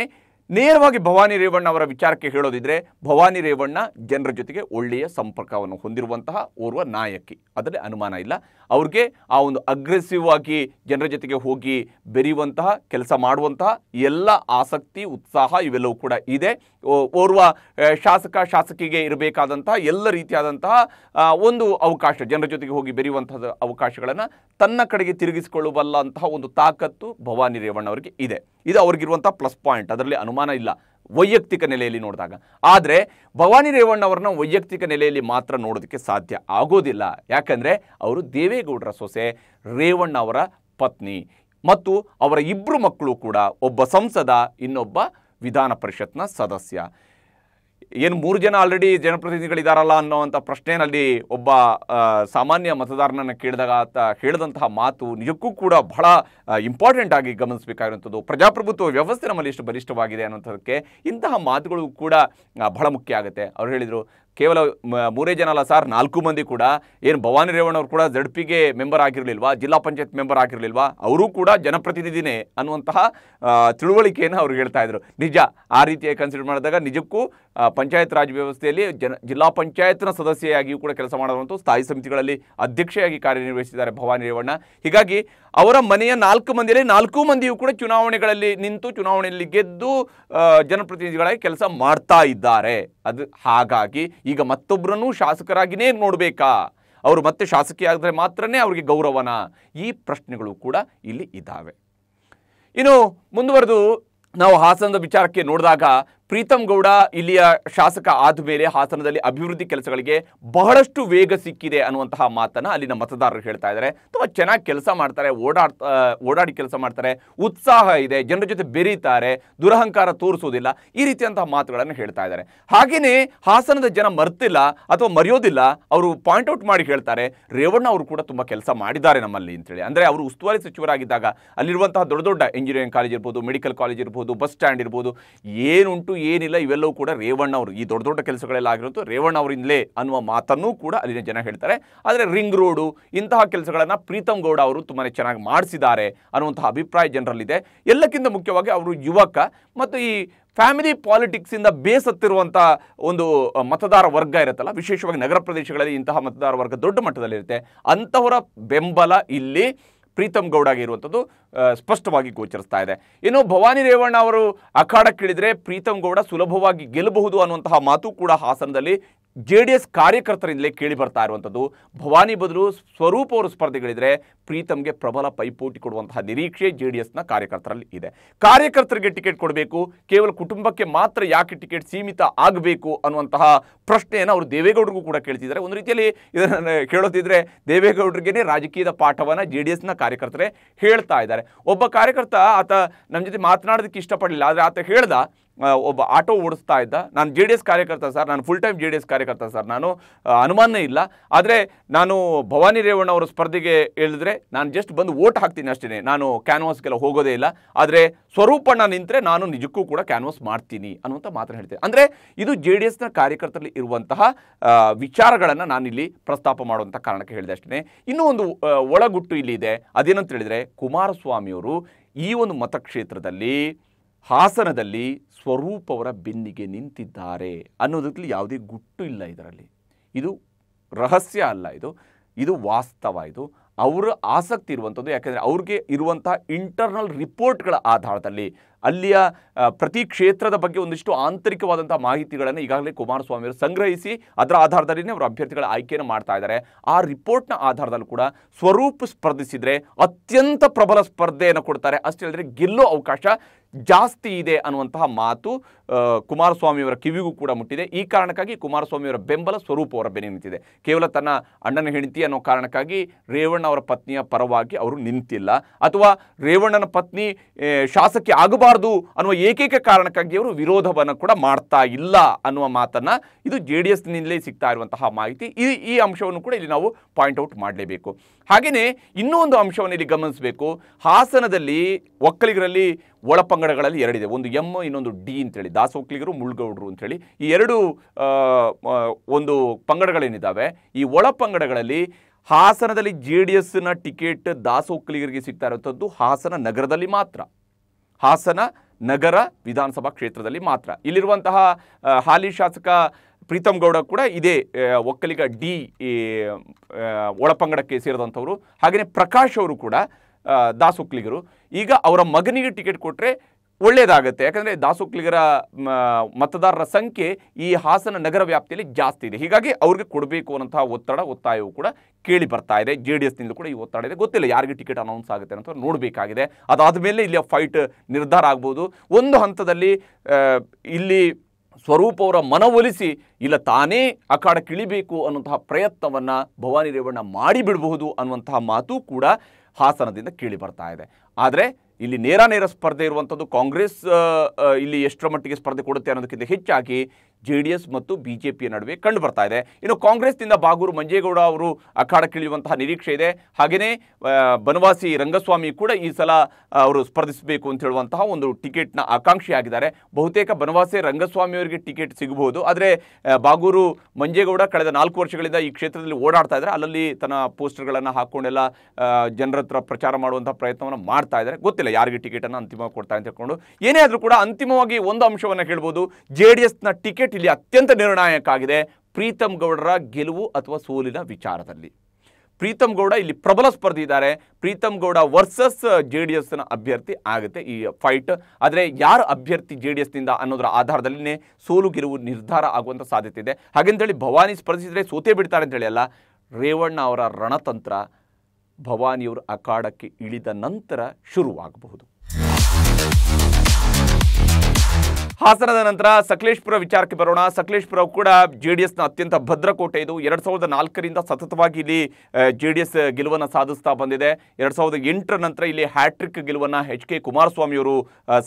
ನೇರವಾಗಿ ಭವಾನಿ ರೇವಣ್ಣ ಅವರ ವಿಚಾರಕ್ಕೆ ಹೇಳೋದಿದ್ರೆ ಭವಾನಿ ರೇವಣ್ಣ ಜನರ ಜೊತೆಗೆ ಒಳ್ಳೆಯ ಸಂಪರ್ಕವನ್ನು ಹೊಂದಿರುವಂತಹ ಓರ್ವ ನಾಯಕಿ ಅದರಲ್ಲಿ ಅನುಮಾನ ಇಲ್ಲ ಅವ್ರಿಗೆ ಆ ಒಂದು ಅಗ್ರೆಸಿವ್ ಆಗಿ ಜನರ ಜೊತೆಗೆ ಹೋಗಿ ಬೆರೆಯುವಂತಹ ಕೆಲಸ ಮಾಡುವಂತಹ ಎಲ್ಲ ಆಸಕ್ತಿ ಉತ್ಸಾಹ ಇವೆಲ್ಲವೂ ಕೂಡ ಇದೆ ಓರ್ವ ಶಾಸಕ ಶಾಸಕಿಗೆ ಇರಬೇಕಾದಂತಹ ಎಲ್ಲ ರೀತಿಯಾದಂತಹ ಒಂದು ಅವಕಾಶ ಜನರ ಜೊತೆಗೆ ಹೋಗಿ ಬೆರೆಯುವಂತಹ ಅವಕಾಶಗಳನ್ನು ತನ್ನ ಕಡೆಗೆ ತಿರುಗಿಸಿಕೊಳ್ಳಬಲ್ಲಂತಹ ಒಂದು ತಾಕತ್ತು ಭವಾನಿ ರೇವಣ್ಣ ಅವರಿಗೆ ಇದೆ ಇದು ಅವ್ರಿಗಿರುವಂಥ ಪ್ಲಸ್ ಪಾಯಿಂಟ್ ಅದರಲ್ಲಿ ಅನುಮಾನ ಇಲ್ಲ ವೈಯಕ್ತಿಕ ನೆಲೆಯಲ್ಲಿ ನೋಡಿದಾಗ ಆದರೆ ಭವಾನಿ ರೇವಣ್ಣವ್ರನ್ನ ವೈಯಕ್ತಿಕ ನೆಲೆಯಲ್ಲಿ ಮಾತ್ರ ನೋಡೋದಕ್ಕೆ ಸಾಧ್ಯ ಆಗೋದಿಲ್ಲ ಯಾಕಂದರೆ ಅವರು ದೇವೇಗೌಡರ ಸೊಸೆ ರೇವಣ್ಣ ಅವರ ಪತ್ನಿ ಮತ್ತು ಅವರ ಇಬ್ಬರು ಮಕ್ಕಳು ಕೂಡ ಒಬ್ಬ ಸಂಸದ ಇನ್ನೊಬ್ಬ ವಿಧಾನ ಪರಿಷತ್ನ ಸದಸ್ಯ ಏನು ಮೂರು ಜನ ಆಲ್ರೆಡಿ ಜನಪ್ರತಿನಿಧಿಗಳಿದಾರಲ್ಲ ಅನ್ನೋವಂಥ ಪ್ರಶ್ನೆಯಲ್ಲಿ ಒಬ್ಬ ಸಾಮಾನ್ಯ ಮತದಾರನನ್ನು ಕೇಳಿದಾಗ ಆತ ಹೇಳಿದಂತಹ ಮಾತು ನಿಜಕ್ಕೂ ಕೂಡ ಬಹಳ ಇಂಪಾರ್ಟೆಂಟ್ ಆಗಿ ಗಮನಿಸಬೇಕಾಗಿರುವಂಥದ್ದು ಪ್ರಜಾಪ್ರಭುತ್ವ ವ್ಯವಸ್ಥೆ ನಮ್ಮಲ್ಲಿ ಎಷ್ಟು ಬಲಿಷ್ಠವಾಗಿದೆ ಅನ್ನೋಂಥದಕ್ಕೆ ಇಂತಹ ಮಾತುಗಳು ಕೂಡ ಬಹಳ ಮುಖ್ಯ ಆಗುತ್ತೆ ಅವ್ರು ಹೇಳಿದರು ಕೇವಲ ಮೂರೇ ಜನ ಅಲ್ಲ ಸರ್ ನಾಲ್ಕು ಮಂದಿ ಕೂಡ ಏನು ಭವಾನಿ ರೇವಣ್ಣವ್ರು ಕೂಡ ಜಡ್ ಪಿಗೆ ಮೆಂಬರ್ ಆಗಿರಲಿಲ್ವಾ ಜಿಲ್ಲಾ ಪಂಚಾಯತ್ ಮೆಂಬರ್ ಆಗಿರಲಿಲ್ವಾ ಅವರೂ ಕೂಡ ಜನಪ್ರತಿನಿಧಿನೇ ಅನ್ನುವಂತಹ ತಿಳುವಳಿಕೆಯನ್ನು ಅವ್ರು ಹೇಳ್ತಾ ಇದ್ರು ನಿಜ ಆ ರೀತಿಯಾಗಿ ಕನ್ಸಿಡರ್ ಮಾಡಿದಾಗ ನಿಜಕ್ಕೂ ಪಂಚಾಯತ್ ರಾಜ್ ವ್ಯವಸ್ಥೆಯಲ್ಲಿ ಜನ ಜಿಲ್ಲಾ ಪಂಚಾಯತ್ನ ಸದಸ್ಯೆಯಾಗಿಯೂ ಕೂಡ ಕೆಲಸ ಮಾಡುವಂಥ ಸ್ಥಾಯಿ ಸಮಿತಿಗಳಲ್ಲಿ ಅಧ್ಯಕ್ಷೆಯಾಗಿ ಕಾರ್ಯನಿರ್ವಹಿಸಿದ್ದಾರೆ ಭವಾನಿ ರೇವಣ್ಣ ಹೀಗಾಗಿ ಅವರ ಮನೆಯ ನಾಲ್ಕು ಮಂದಿಯಲ್ಲಿ ನಾಲ್ಕು ಮಂದಿಯೂ ಕೂಡ ಚುನಾವಣೆಗಳಲ್ಲಿ ನಿಂತು ಚುನಾವಣೆಯಲ್ಲಿ ಗೆದ್ದು ಜನಪ್ರತಿನಿಧಿಗಳಾಗಿ ಕೆಲಸ ಮಾಡ್ತಾ ಇದ್ದಾರೆ ಅದು ಹಾಗಾಗಿ ಈಗ ಮತ್ತೊಬ್ಬರನ್ನು ಶಾಸಕರಾಗಿನೇ ನೋಡಬೇಕಾ ಅವರು ಮತ್ತೆ ಶಾಸಕಿ ಆದರೆ ಮಾತ್ರನೇ ಅವರಿಗೆ ಗೌರವನ ಈ ಪ್ರಶ್ನೆಗಳು ಕೂಡ ಇಲ್ಲಿ ಇದ್ದಾವೆ ಇನ್ನು ಮುಂದುವರೆದು ನಾವು ಹಾಸನದ ವಿಚಾರಕ್ಕೆ ನೋಡಿದಾಗ ಪ್ರೀತಂ ಗೌಡ ಇಲ್ಲಿಯ ಶಾಸಕ ಆದ ಮೇಲೆ ಹಾಸನದಲ್ಲಿ ಅಭಿವೃದ್ಧಿ ಕೆಲಸಗಳಿಗೆ ಬಹಳಷ್ಟು ವೇಗ ಸಿಕ್ಕಿದೆ ಅನ್ನುವಂತಹ ಮಾತನ್ನು ಅಲ್ಲಿನ ಮತದಾರರು ಹೇಳ್ತಾ ಇದ್ದಾರೆ ತುಂಬ ಚೆನ್ನಾಗಿ ಕೆಲಸ ಮಾಡ್ತಾರೆ ಓಡಾಡ್ತಾ ಓಡಾಡಿ ಕೆಲಸ ಮಾಡ್ತಾರೆ ಉತ್ಸಾಹ ಇದೆ ಜನರ ಜೊತೆ ಬೆರೀತಾರೆ ದುರಹಂಕಾರ ತೋರಿಸೋದಿಲ್ಲ ಈ ರೀತಿಯಂತಹ ಮಾತುಗಳನ್ನು ಹೇಳ್ತಾ ಇದ್ದಾರೆ ಹಾಗೆಯೇ ಹಾಸನದ ಜನ ಮರ್ತಿಲ್ಲ ಅಥವಾ ಮರೆಯೋದಿಲ್ಲ ಅವರು ಪಾಯಿಂಟ್ ಔಟ್ ಮಾಡಿ ಹೇಳ್ತಾರೆ ರೇವಣ್ಣ ಅವರು ಕೂಡ ತುಂಬ ಕೆಲಸ ಮಾಡಿದ್ದಾರೆ ನಮ್ಮಲ್ಲಿ ಅಂತೇಳಿ ಅಂದರೆ ಅವರು ಉಸ್ತುವಾರಿ ಸಚಿವರಾಗಿದ್ದಾಗ ಅಲ್ಲಿರುವಂತಹ ದೊಡ್ಡ ದೊಡ್ಡ ಇಂಜಿನಿಯರಿಂಗ್ ಕಾಲೇಜ್ ಇರ್ಬೋದು ಮೆಡಿಕಲ್ ಕಾಲೇಜ್ ಇರ್ಬೋದು ಬಸ್ ಸ್ಟ್ಯಾಂಡ್ ಇರ್ಬೋದು ಏನುಂಟು ಏನಿಲ್ಲ ಇವೆಲ್ಲವೂ ಕೂಡ ರೇವಣ್ಣ ಅವರು ಈ ದೊಡ್ಡ ದೊಡ್ಡ ಕೆಲಸಗಳೆಲ್ಲ ಆಗಿರೋದು ರೇವಣ್ಣ ಅವರಿಂದಲೇ ಅನ್ನುವ ಮಾತನ್ನು ಕೂಡ ಅಲ್ಲಿನ ಜನ ಹೇಳ್ತಾರೆ ಆದರೆ ರಿಂಗ್ ರೋಡು ಇಂತಹ ಕೆಲಸಗಳನ್ನು ಪ್ರೀತಮ್ ಗೌಡ ಅವರು ತುಂಬಾ ಚೆನ್ನಾಗಿ ಮಾಡಿಸಿದ್ದಾರೆ ಅನ್ನುವಂಥ ಅಭಿಪ್ರಾಯ ಜನರಲ್ಲಿದೆ ಎಲ್ಲಕ್ಕಿಂತ ಮುಖ್ಯವಾಗಿ ಅವರು ಯುವಕ ಮತ್ತು ಈ ಫ್ಯಾಮಿಲಿ ಪಾಲಿಟಿಕ್ಸಿಂದ ಬೇಸತ್ತಿರುವಂಥ ಒಂದು ಮತದಾರ ವರ್ಗ ಇರುತ್ತಲ್ಲ ವಿಶೇಷವಾಗಿ ನಗರ ಪ್ರದೇಶಗಳಲ್ಲಿ ಇಂತಹ ಮತದಾರ ವರ್ಗ ದೊಡ್ಡ ಮಟ್ಟದಲ್ಲಿರುತ್ತೆ ಅಂತಹವರ ಬೆಂಬಲ ಇಲ್ಲಿ ಪ್ರೀತಮ್ ಗೌಡಗೆ ಇರುವಂಥದ್ದು ಸ್ಪಷ್ಟವಾಗಿ ಗೋಚರಿಸ್ತಾ ಇದೆ ಇನ್ನು ಭವಾನಿ ರೇವಣ್ಣ ಅವರು ಅಖಾಡಕ್ಕಿಳಿದ್ರೆ ಪ್ರೀತಮ್ ಗೌಡ ಸುಲಭವಾಗಿ ಗೆಲ್ಲಬಹುದು ಅನ್ನುವಂತಹ ಮಾತು ಕೂಡ ಹಾಸನದಲ್ಲಿ ಜೆ ಡಿ ಎಸ್ ಕಾರ್ಯಕರ್ತರಿಂದಲೇ ಕೇಳಿ ಬರ್ತಾ ಇರುವಂಥದ್ದು ಭವಾನಿ ಬದಲು ಸ್ವರೂಪ ಅವರು ಸ್ಪರ್ಧೆಗಳಿದ್ರೆ ಪ್ರೀತಮ್ಗೆ ಪ್ರಬಲ ಪೈಪೋಟಿ ಕೊಡುವಂತಹ ನಿರೀಕ್ಷೆ ಜೆ ಡಿ ಎಸ್ನ ಕಾರ್ಯಕರ್ತರಲ್ಲಿ ಇದೆ ಕಾರ್ಯಕರ್ತರಿಗೆ ಟಿಕೆಟ್ ಕೊಡಬೇಕು ಕೇವಲ ಕುಟುಂಬಕ್ಕೆ ಮಾತ್ರ ಯಾಕೆ ಟಿಕೆಟ್ ಸೀಮಿತ ಆಗಬೇಕು ಅನ್ನುವಂತಹ ಪ್ರಶ್ನೆಯನ್ನು ಅವರು ದೇವೇಗೌಡರಿಗೂ ಕೂಡ ಕೇಳ್ತಿದ್ದಾರೆ ಒಂದು ರೀತಿಯಲ್ಲಿ ಇದನ್ನು ಕೇಳೋದಿದ್ರೆ ದೇವೇಗೌಡರಿಗೇನೆ ರಾಜಕೀಯದ ಪಾಠವನ್ನು ಜೆ ಡಿ ಎಸ್ನ ಕಾರ್ಯಕರ್ತರೇ ಹೇಳ್ತಾ ಇದ್ದಾರೆ ಒಬ್ಬ ಕಾರ್ಯಕರ್ತ ಆತ ನಮ್ಮ ಜೊತೆ ಮಾತನಾಡೋದಕ್ಕೆ ಇಷ್ಟಪಡಲಿಲ್ಲ ಆದರೆ ಆತ ಹೇಳ್ದ ಒಬ್ಬ ಆಟೋ ಓಡಿಸ್ತಾ ಇದ್ದ ನಾನು ಜೆ ಡಿ ಎಸ್ ಕಾರ್ಯಕರ್ತ ಸರ್ ನಾನು full time J D S ಕಾರ್ಯಕರ್ತ ಸರ್ ನಾನು ಅನುಮಾನ ಇಲ್ಲ ಆದರೆ ನಾನು ಭವಾನಿ ರೇವಣ್ಣ ಅವರ ಸ್ಪರ್ಧೆಗೆ ಹೇಳಿದ್ರೆ ನಾನು ಜಸ್ಟ್ ಬಂದು ಓಟ್ ಹಾಕ್ತೀನಿ ಅಷ್ಟೇ ನಾನು ಕ್ಯಾನ್ವಾಸ್ಗೆಲ್ಲ ಹೋಗೋದೇ ಇಲ್ಲ ಆದರೆ ಸ್ವರೂಪಣ್ಣ ನಿಂತರೆ ನಾನು ನಿಜಕ್ಕೂ ಕೂಡ ಕ್ಯಾನ್ವಾಸ್ ಮಾಡ್ತೀನಿ ಅನ್ನುವಂಥ ಮಾತ್ರ ಹೇಳ್ತೀನಿ ಅಂದರೆ ಇದು ಜೆ ಡಿ ಎಸ್ನ ಕಾರ್ಯಕರ್ತರಲ್ಲಿ ಇರುವಂತಹ ವಿಚಾರಗಳನ್ನು ನಾನಿಲ್ಲಿ ಪ್ರಸ್ತಾಪ ಮಾಡುವಂಥ ಕಾರಣಕ್ಕೆ ಹೇಳಿದೆ ಅಷ್ಟೇ ಇನ್ನೂ ಒಂದು ಒಳಗುಟ್ಟು ಇಲ್ಲಿದೆ ಅದೇನಂತ ಹೇಳಿದರೆ ಕುಮಾರಸ್ವಾಮಿಯವರು ಈ ಒಂದು ಮತಕ್ಷೇತ್ರದಲ್ಲಿ ಹಾಸನದಲ್ಲಿ ಸ್ವರೂಪವರ ಅವರ ಬೆನ್ನಿಗೆ ನಿಂತಿದ್ದಾರೆ ಅನ್ನೋದಕ್ಕೆ ಯಾವುದೇ ಗುಟ್ಟು ಇಲ್ಲ ಇದರಲ್ಲಿ ಇದು ರಹಸ್ಯ ಅಲ್ಲ ಇದು ಇದು ವಾಸ್ತವ ಇದು ಅವರ ಆಸಕ್ತಿ ಇರುವಂಥದ್ದು ಯಾಕೆಂದರೆ ಅವ್ರಿಗೆ ಇರುವಂತಹ ಇಂಟರ್ನಲ್ ರಿಪೋರ್ಟ್ಗಳ ಆಧಾರದಲ್ಲಿ ಅಲ್ಲಿಯ ಪ್ರತಿ ಕ್ಷೇತ್ರದ ಬಗ್ಗೆ ಒಂದಿಷ್ಟು ಆಂತರಿಕವಾದಂಥ ಮಾಹಿತಿಗಳನ್ನು ಈಗಾಗಲೇ ಕುಮಾರಸ್ವಾಮಿಯವರು ಸಂಗ್ರಹಿಸಿ ಅದರ ಆಧಾರದಲ್ಲಿ ಅವರು ಅಭ್ಯರ್ಥಿಗಳ ಆಯ್ಕೆಯನ್ನು ಮಾಡ್ತಾ ಇದ್ದಾರೆ ಆ ರಿಪೋರ್ಟ್ನ ಆಧಾರದಲ್ಲಿ ಕೂಡ ಸ್ವರೂಪ ಸ್ಪರ್ಧಿಸಿದರೆ ಅತ್ಯಂತ ಪ್ರಬಲ ಸ್ಪರ್ಧೆಯನ್ನು ಕೊಡ್ತಾರೆ ಅಷ್ಟೇ ಅಲ್ಲದೆ ಗೆಲ್ಲೋ ಅವಕಾಶ ಜಾಸ್ತಿ ಇದೆ ಅನ್ನುವಂತಹ ಮಾತು ಕುಮಾರಸ್ವಾಮಿಯವರ ಕಿವಿಗೂ ಕೂಡ ಮುಟ್ಟಿದೆ ಈ ಕಾರಣಕ್ಕಾಗಿ ಕುಮಾರಸ್ವಾಮಿಯವರ ಬೆಂಬಲ ಸ್ವರೂಪ ಅವರ ಬೆನೆ ನಿಂತಿದೆ ಕೇವಲ ತನ್ನ ಅಣ್ಣನ ಹೆಂಡತಿ ಅನ್ನೋ ಕಾರಣಕ್ಕಾಗಿ ರೇವಣ್ಣ ಅವರ ಪತ್ನಿಯ ಪರವಾಗಿ ಅವರು ನಿಂತಿಲ್ಲ ಅಥವಾ ರೇವಣ್ಣನ ಪತ್ನಿ ಶಾಸಕಿ ಆಗಬಾರ್ದು ಅನ್ನುವ ಏಕೈಕ ಕಾರಣಕ್ಕಾಗಿ ಅವರು ವಿರೋಧವನ್ನು ಕೂಡ ಮಾಡ್ತಾ ಇಲ್ಲ ಅನ್ನುವ ಮಾತನ್ನು ಇದು ಜೆ ಡಿ ಎಸ್ನಿಂದಲೇ ಸಿಗ್ತಾ ಇರುವಂತಹ ಮಾಹಿತಿ ಈ ಈ ಅಂಶವನ್ನು ಕೂಡ ಇಲ್ಲಿ ನಾವು ಪಾಯಿಂಟ್ ಔಟ್ ಮಾಡಲೇಬೇಕು ಹಾಗೆಯೇ ಇನ್ನೂ ಒಂದು ಅಂಶವನ್ನು ಇಲ್ಲಿ ಗಮನಿಸಬೇಕು ಹಾಸನದಲ್ಲಿ ಒಕ್ಕಲಿಗರಲ್ಲಿ ಒಳಪಂಗಡಗಳಲ್ಲಿ ಎರಡಿದೆ ಒಂದು ಎಮ್ ಇನ್ನೊಂದು ಡಿ ಅಂತೇಳಿ ದಾಸೋಕ್ಲಿಗರು ಮುಳ್ಗೌಡರು ಅಂಥೇಳಿ ಈ ಎರಡು ಒಂದು ಪಂಗಡಗಳೇನಿದ್ದಾವೆ ಈ ಒಳಪಂಗಡಗಳಲ್ಲಿ ಹಾಸನದಲ್ಲಿ ಜೆ ಡಿ ಎಸ್ನ ಟಿಕೆಟ್ ದಾಸೋಕ್ಲಿಗರಿಗೆ ಸಿಗ್ತಾ ಇರೋಂಥದ್ದು ಹಾಸನ ನಗರದಲ್ಲಿ ಮಾತ್ರ ಹಾಸನ ನಗರ ವಿಧಾನಸಭಾ ಕ್ಷೇತ್ರದಲ್ಲಿ ಮಾತ್ರ ಇಲ್ಲಿರುವಂತಹ ಹಾಲಿ ಶಾಸಕ ಪ್ರೀತಮ್ ಗೌಡ ಕೂಡ ಇದೇ ಒಕ್ಕಲಿಗ ಡಿ ಒಳಪಂಗಡಕ್ಕೆ ಸೇರಿದಂಥವರು ಹಾಗೆಯೇ ಪ್ರಕಾಶ್ ಅವರು ಕೂಡ ದಾಸುಕ್ಲಿಗರು ಈಗ ಅವರ ಮಗನಿಗೆ ಟಿಕೆಟ್ ಕೊಟ್ಟರೆ ಒಳ್ಳೆಯದಾಗುತ್ತೆ ಯಾಕಂದರೆ ದಾಸುಕ್ಲಿಗರ ಮತದಾರರ ಸಂಖ್ಯೆ ಈ ಹಾಸನ ನಗರ ವ್ಯಾಪ್ತಿಯಲ್ಲಿ ಜಾಸ್ತಿ ಇದೆ ಹೀಗಾಗಿ ಅವ್ರಿಗೆ ಕೊಡಬೇಕು ಅನ್ನೋಂಥ ಒತ್ತಡ ಒತ್ತಾಯವು ಕೂಡ ಕೇಳಿ ಬರ್ತಾ ಇದೆ ಜೆ ಡಿ ಎಸ್ನಿಂದ ಕೂಡ ಈ ಒತ್ತಡ ಇದೆ ಗೊತ್ತಿಲ್ಲ ಯಾರಿಗೆ ಟಿಕೆಟ್ ಅನೌನ್ಸ್ ಆಗುತ್ತೆ ಅಂತ ನೋಡಬೇಕಾಗಿದೆ ಅದಾದ ಮೇಲೆ ಇಲ್ಲಿಯ ಫೈಟ್ ನಿರ್ಧಾರ ಆಗ್ಬೋದು ಒಂದು ಹಂತದಲ್ಲಿ ಇಲ್ಲಿ ಸ್ವರೂಪ ಅವರ ಮನವೊಲಿಸಿ ಇಲ್ಲ ತಾನೇ ಅಖಾಡಕ್ಕಿಳಿಬೇಕು ಅನ್ನುವಂತಹ ಪ್ರಯತ್ನವನ್ನು ಭವಾನಿ ರೇವಣ್ಣ ಮಾಡಿಬಿಡಬಹುದು ಅನ್ನುವಂತಹ ಮಾತು ಕೂಡ ಹಾಸನದಿಂದ ಕೇಳಿ ಬರ್ತಾ ಇದೆ ಆದರೆ ಇಲ್ಲಿ ನೇರ ನೇರ ಸ್ಪರ್ಧೆ ಇರುವಂಥದ್ದು ಕಾಂಗ್ರೆಸ್ ಇಲ್ಲಿ ಎಷ್ಟರ ಮಟ್ಟಿಗೆ ಸ್ಪರ್ಧೆ ಕೊಡುತ್ತೆ ಅನ್ನೋದಕ್ಕಿಂತ ಹೆಚ್ಚಾಗಿ ಜೆ ಡಿ ಎಸ್ ಮತ್ತು ಪಿಯ ನಡುವೆ ಕಂಡು ಬರ್ತಾ ಇದೆ ಇನ್ನು ಕಾಂಗ್ರೆಸ್ನಿಂದ ಬಾಗೂರು ಮಂಜೇಗೌಡ ಅವರು ಅಖಾಡಕ್ಕಿಳಿಯುವಂತಹ ನಿರೀಕ್ಷೆ ಇದೆ ಹಾಗೆಯೇ ಬನವಾಸಿ ರಂಗಸ್ವಾಮಿ ಕೂಡ ಈ ಸಲ ಅವರು ಸ್ಪರ್ಧಿಸಬೇಕು ಅಂತ ಹೇಳುವಂತಹ ಒಂದು ಟಿಕೆಟ್ನ ಆಕಾಂಕ್ಷಿಯಾಗಿದ್ದಾರೆ ಬಹುತೇಕ ಬನವಾಸಿ ರಂಗಸ್ವಾಮಿ ಅವರಿಗೆ ಟಿಕೆಟ್ ಸಿಗಬಹುದು ಆದರೆ ಬಾಗೂರು ಮಂಜೇಗೌಡ ಕಳೆದ ನಾಲ್ಕು ವರ್ಷಗಳಿಂದ ಈ ಕ್ಷೇತ್ರದಲ್ಲಿ ಓಡಾಡ್ತಾ ಇದ್ದಾರೆ ಅಲ್ಲಲ್ಲಿ ತನ್ನ ಪೋಸ್ಟರ್ಗಳನ್ನು ಹಾಕೊಂಡೆಲ್ಲ ಜನರ ಹತ್ರ ಪ್ರಚಾರ ಮಾಡುವಂಥ ಪ್ರಯತ್ನವನ್ನು ಮಾಡ್ತಾ ಇದ್ದಾರೆ ಗೊತ್ತಿಲ್ಲ ಯಾರಿಗೆ ಟಿಕೆಟನ್ನು ಅಂತಿಮವಾಗಿ ಕೊಡ್ತಾ ಅಂತ ಹೇಳ್ಕೊಂಡು ಏನೇ ಆದರೂ ಕೂಡ ಅಂತಿಮವಾಗಿ ಒಂದು ಅಂಶವನ್ನು ಹೇಳ್ಬೋದು ಜೆ ಡಿ ಎಸ್ನ ಟಿಕೆಟ್ ಇಲ್ಲಿ ಅತ್ಯಂತ ನಿರ್ಣಾಯಕ ಆಗಿದೆ ಪ್ರೀತಮ್ ಗೌಡರ ಗೆಲುವು ಅಥವಾ ಸೋಲಿನ ವಿಚಾರದಲ್ಲಿ ಪ್ರೀತಮ್ ಗೌಡ ಇಲ್ಲಿ ಪ್ರಬಲ ಸ್ಪರ್ಧಿ ಇದ್ದಾರೆ Preetham Gowda versus J D ಎಸ್ನ ಅಭ್ಯರ್ಥಿ ಆಗುತ್ತೆ ಈ ಫೈಟ್ ಆದರೆ ಯಾರು ಅಭ್ಯರ್ಥಿ ಜೆ ಡಿ ಎಸ್ನಿಂದ ಅನ್ನೋದರ ಆಧಾರದಲ್ಲಿನೇ ಸೋಲು ಗೆಲುವು ನಿರ್ಧಾರ ಆಗುವಂಥ ಸಾಧ್ಯತೆ ಇದೆ ಹಾಗೆಂತೇಳಿ ಭವಾನಿ ಸ್ಪರ್ಧಿಸಿದರೆ ಸೋತೇ ಬಿಡ್ತಾರೆ ಅಂತೇಳಿ ಅಲ್ಲ ರೇವಣ್ಣ ಅವರ ರಣತಂತ್ರ ಭವಾನಿಯವರು ಅಖಾಡಕ್ಕೆ ಇಳಿದ ನಂತರ ಶುರುವಾಗಬಹುದು ಹಾಸನದ ನಂತರ ಸಕಲೇಶ್ಪುರ ವಿಚಾರಕ್ಕೆ ಬರೋಣ ಸಕಲೇಶ್ಪುರ ಕೂಡ ಜೆ ಡಿ ಎಸ್ನ ಅತ್ಯಂತ ಭದ್ರಕೋಟೆ ಇದು ಎರಡ್ ಸಾವಿರದ ನಾಲ್ಕರಿಂದ ಸತತವಾಗಿ ಇಲ್ಲಿ ಜೆ ಡಿ ಎಸ್ ಗೆಲುವನ್ನು ಸಾಧಿಸ್ತಾ ಬಂದಿದೆ ಎರಡ್ ಸಾವಿರದ ಎಂಟರ ನಂತರ ಇಲ್ಲಿ ಹ್ಯಾಟ್ರಿಕ್ ಗೆಲುವನ್ನು ಎಚ್ ಕೆ ಕುಮಾರಸ್ವಾಮಿ ಅವರು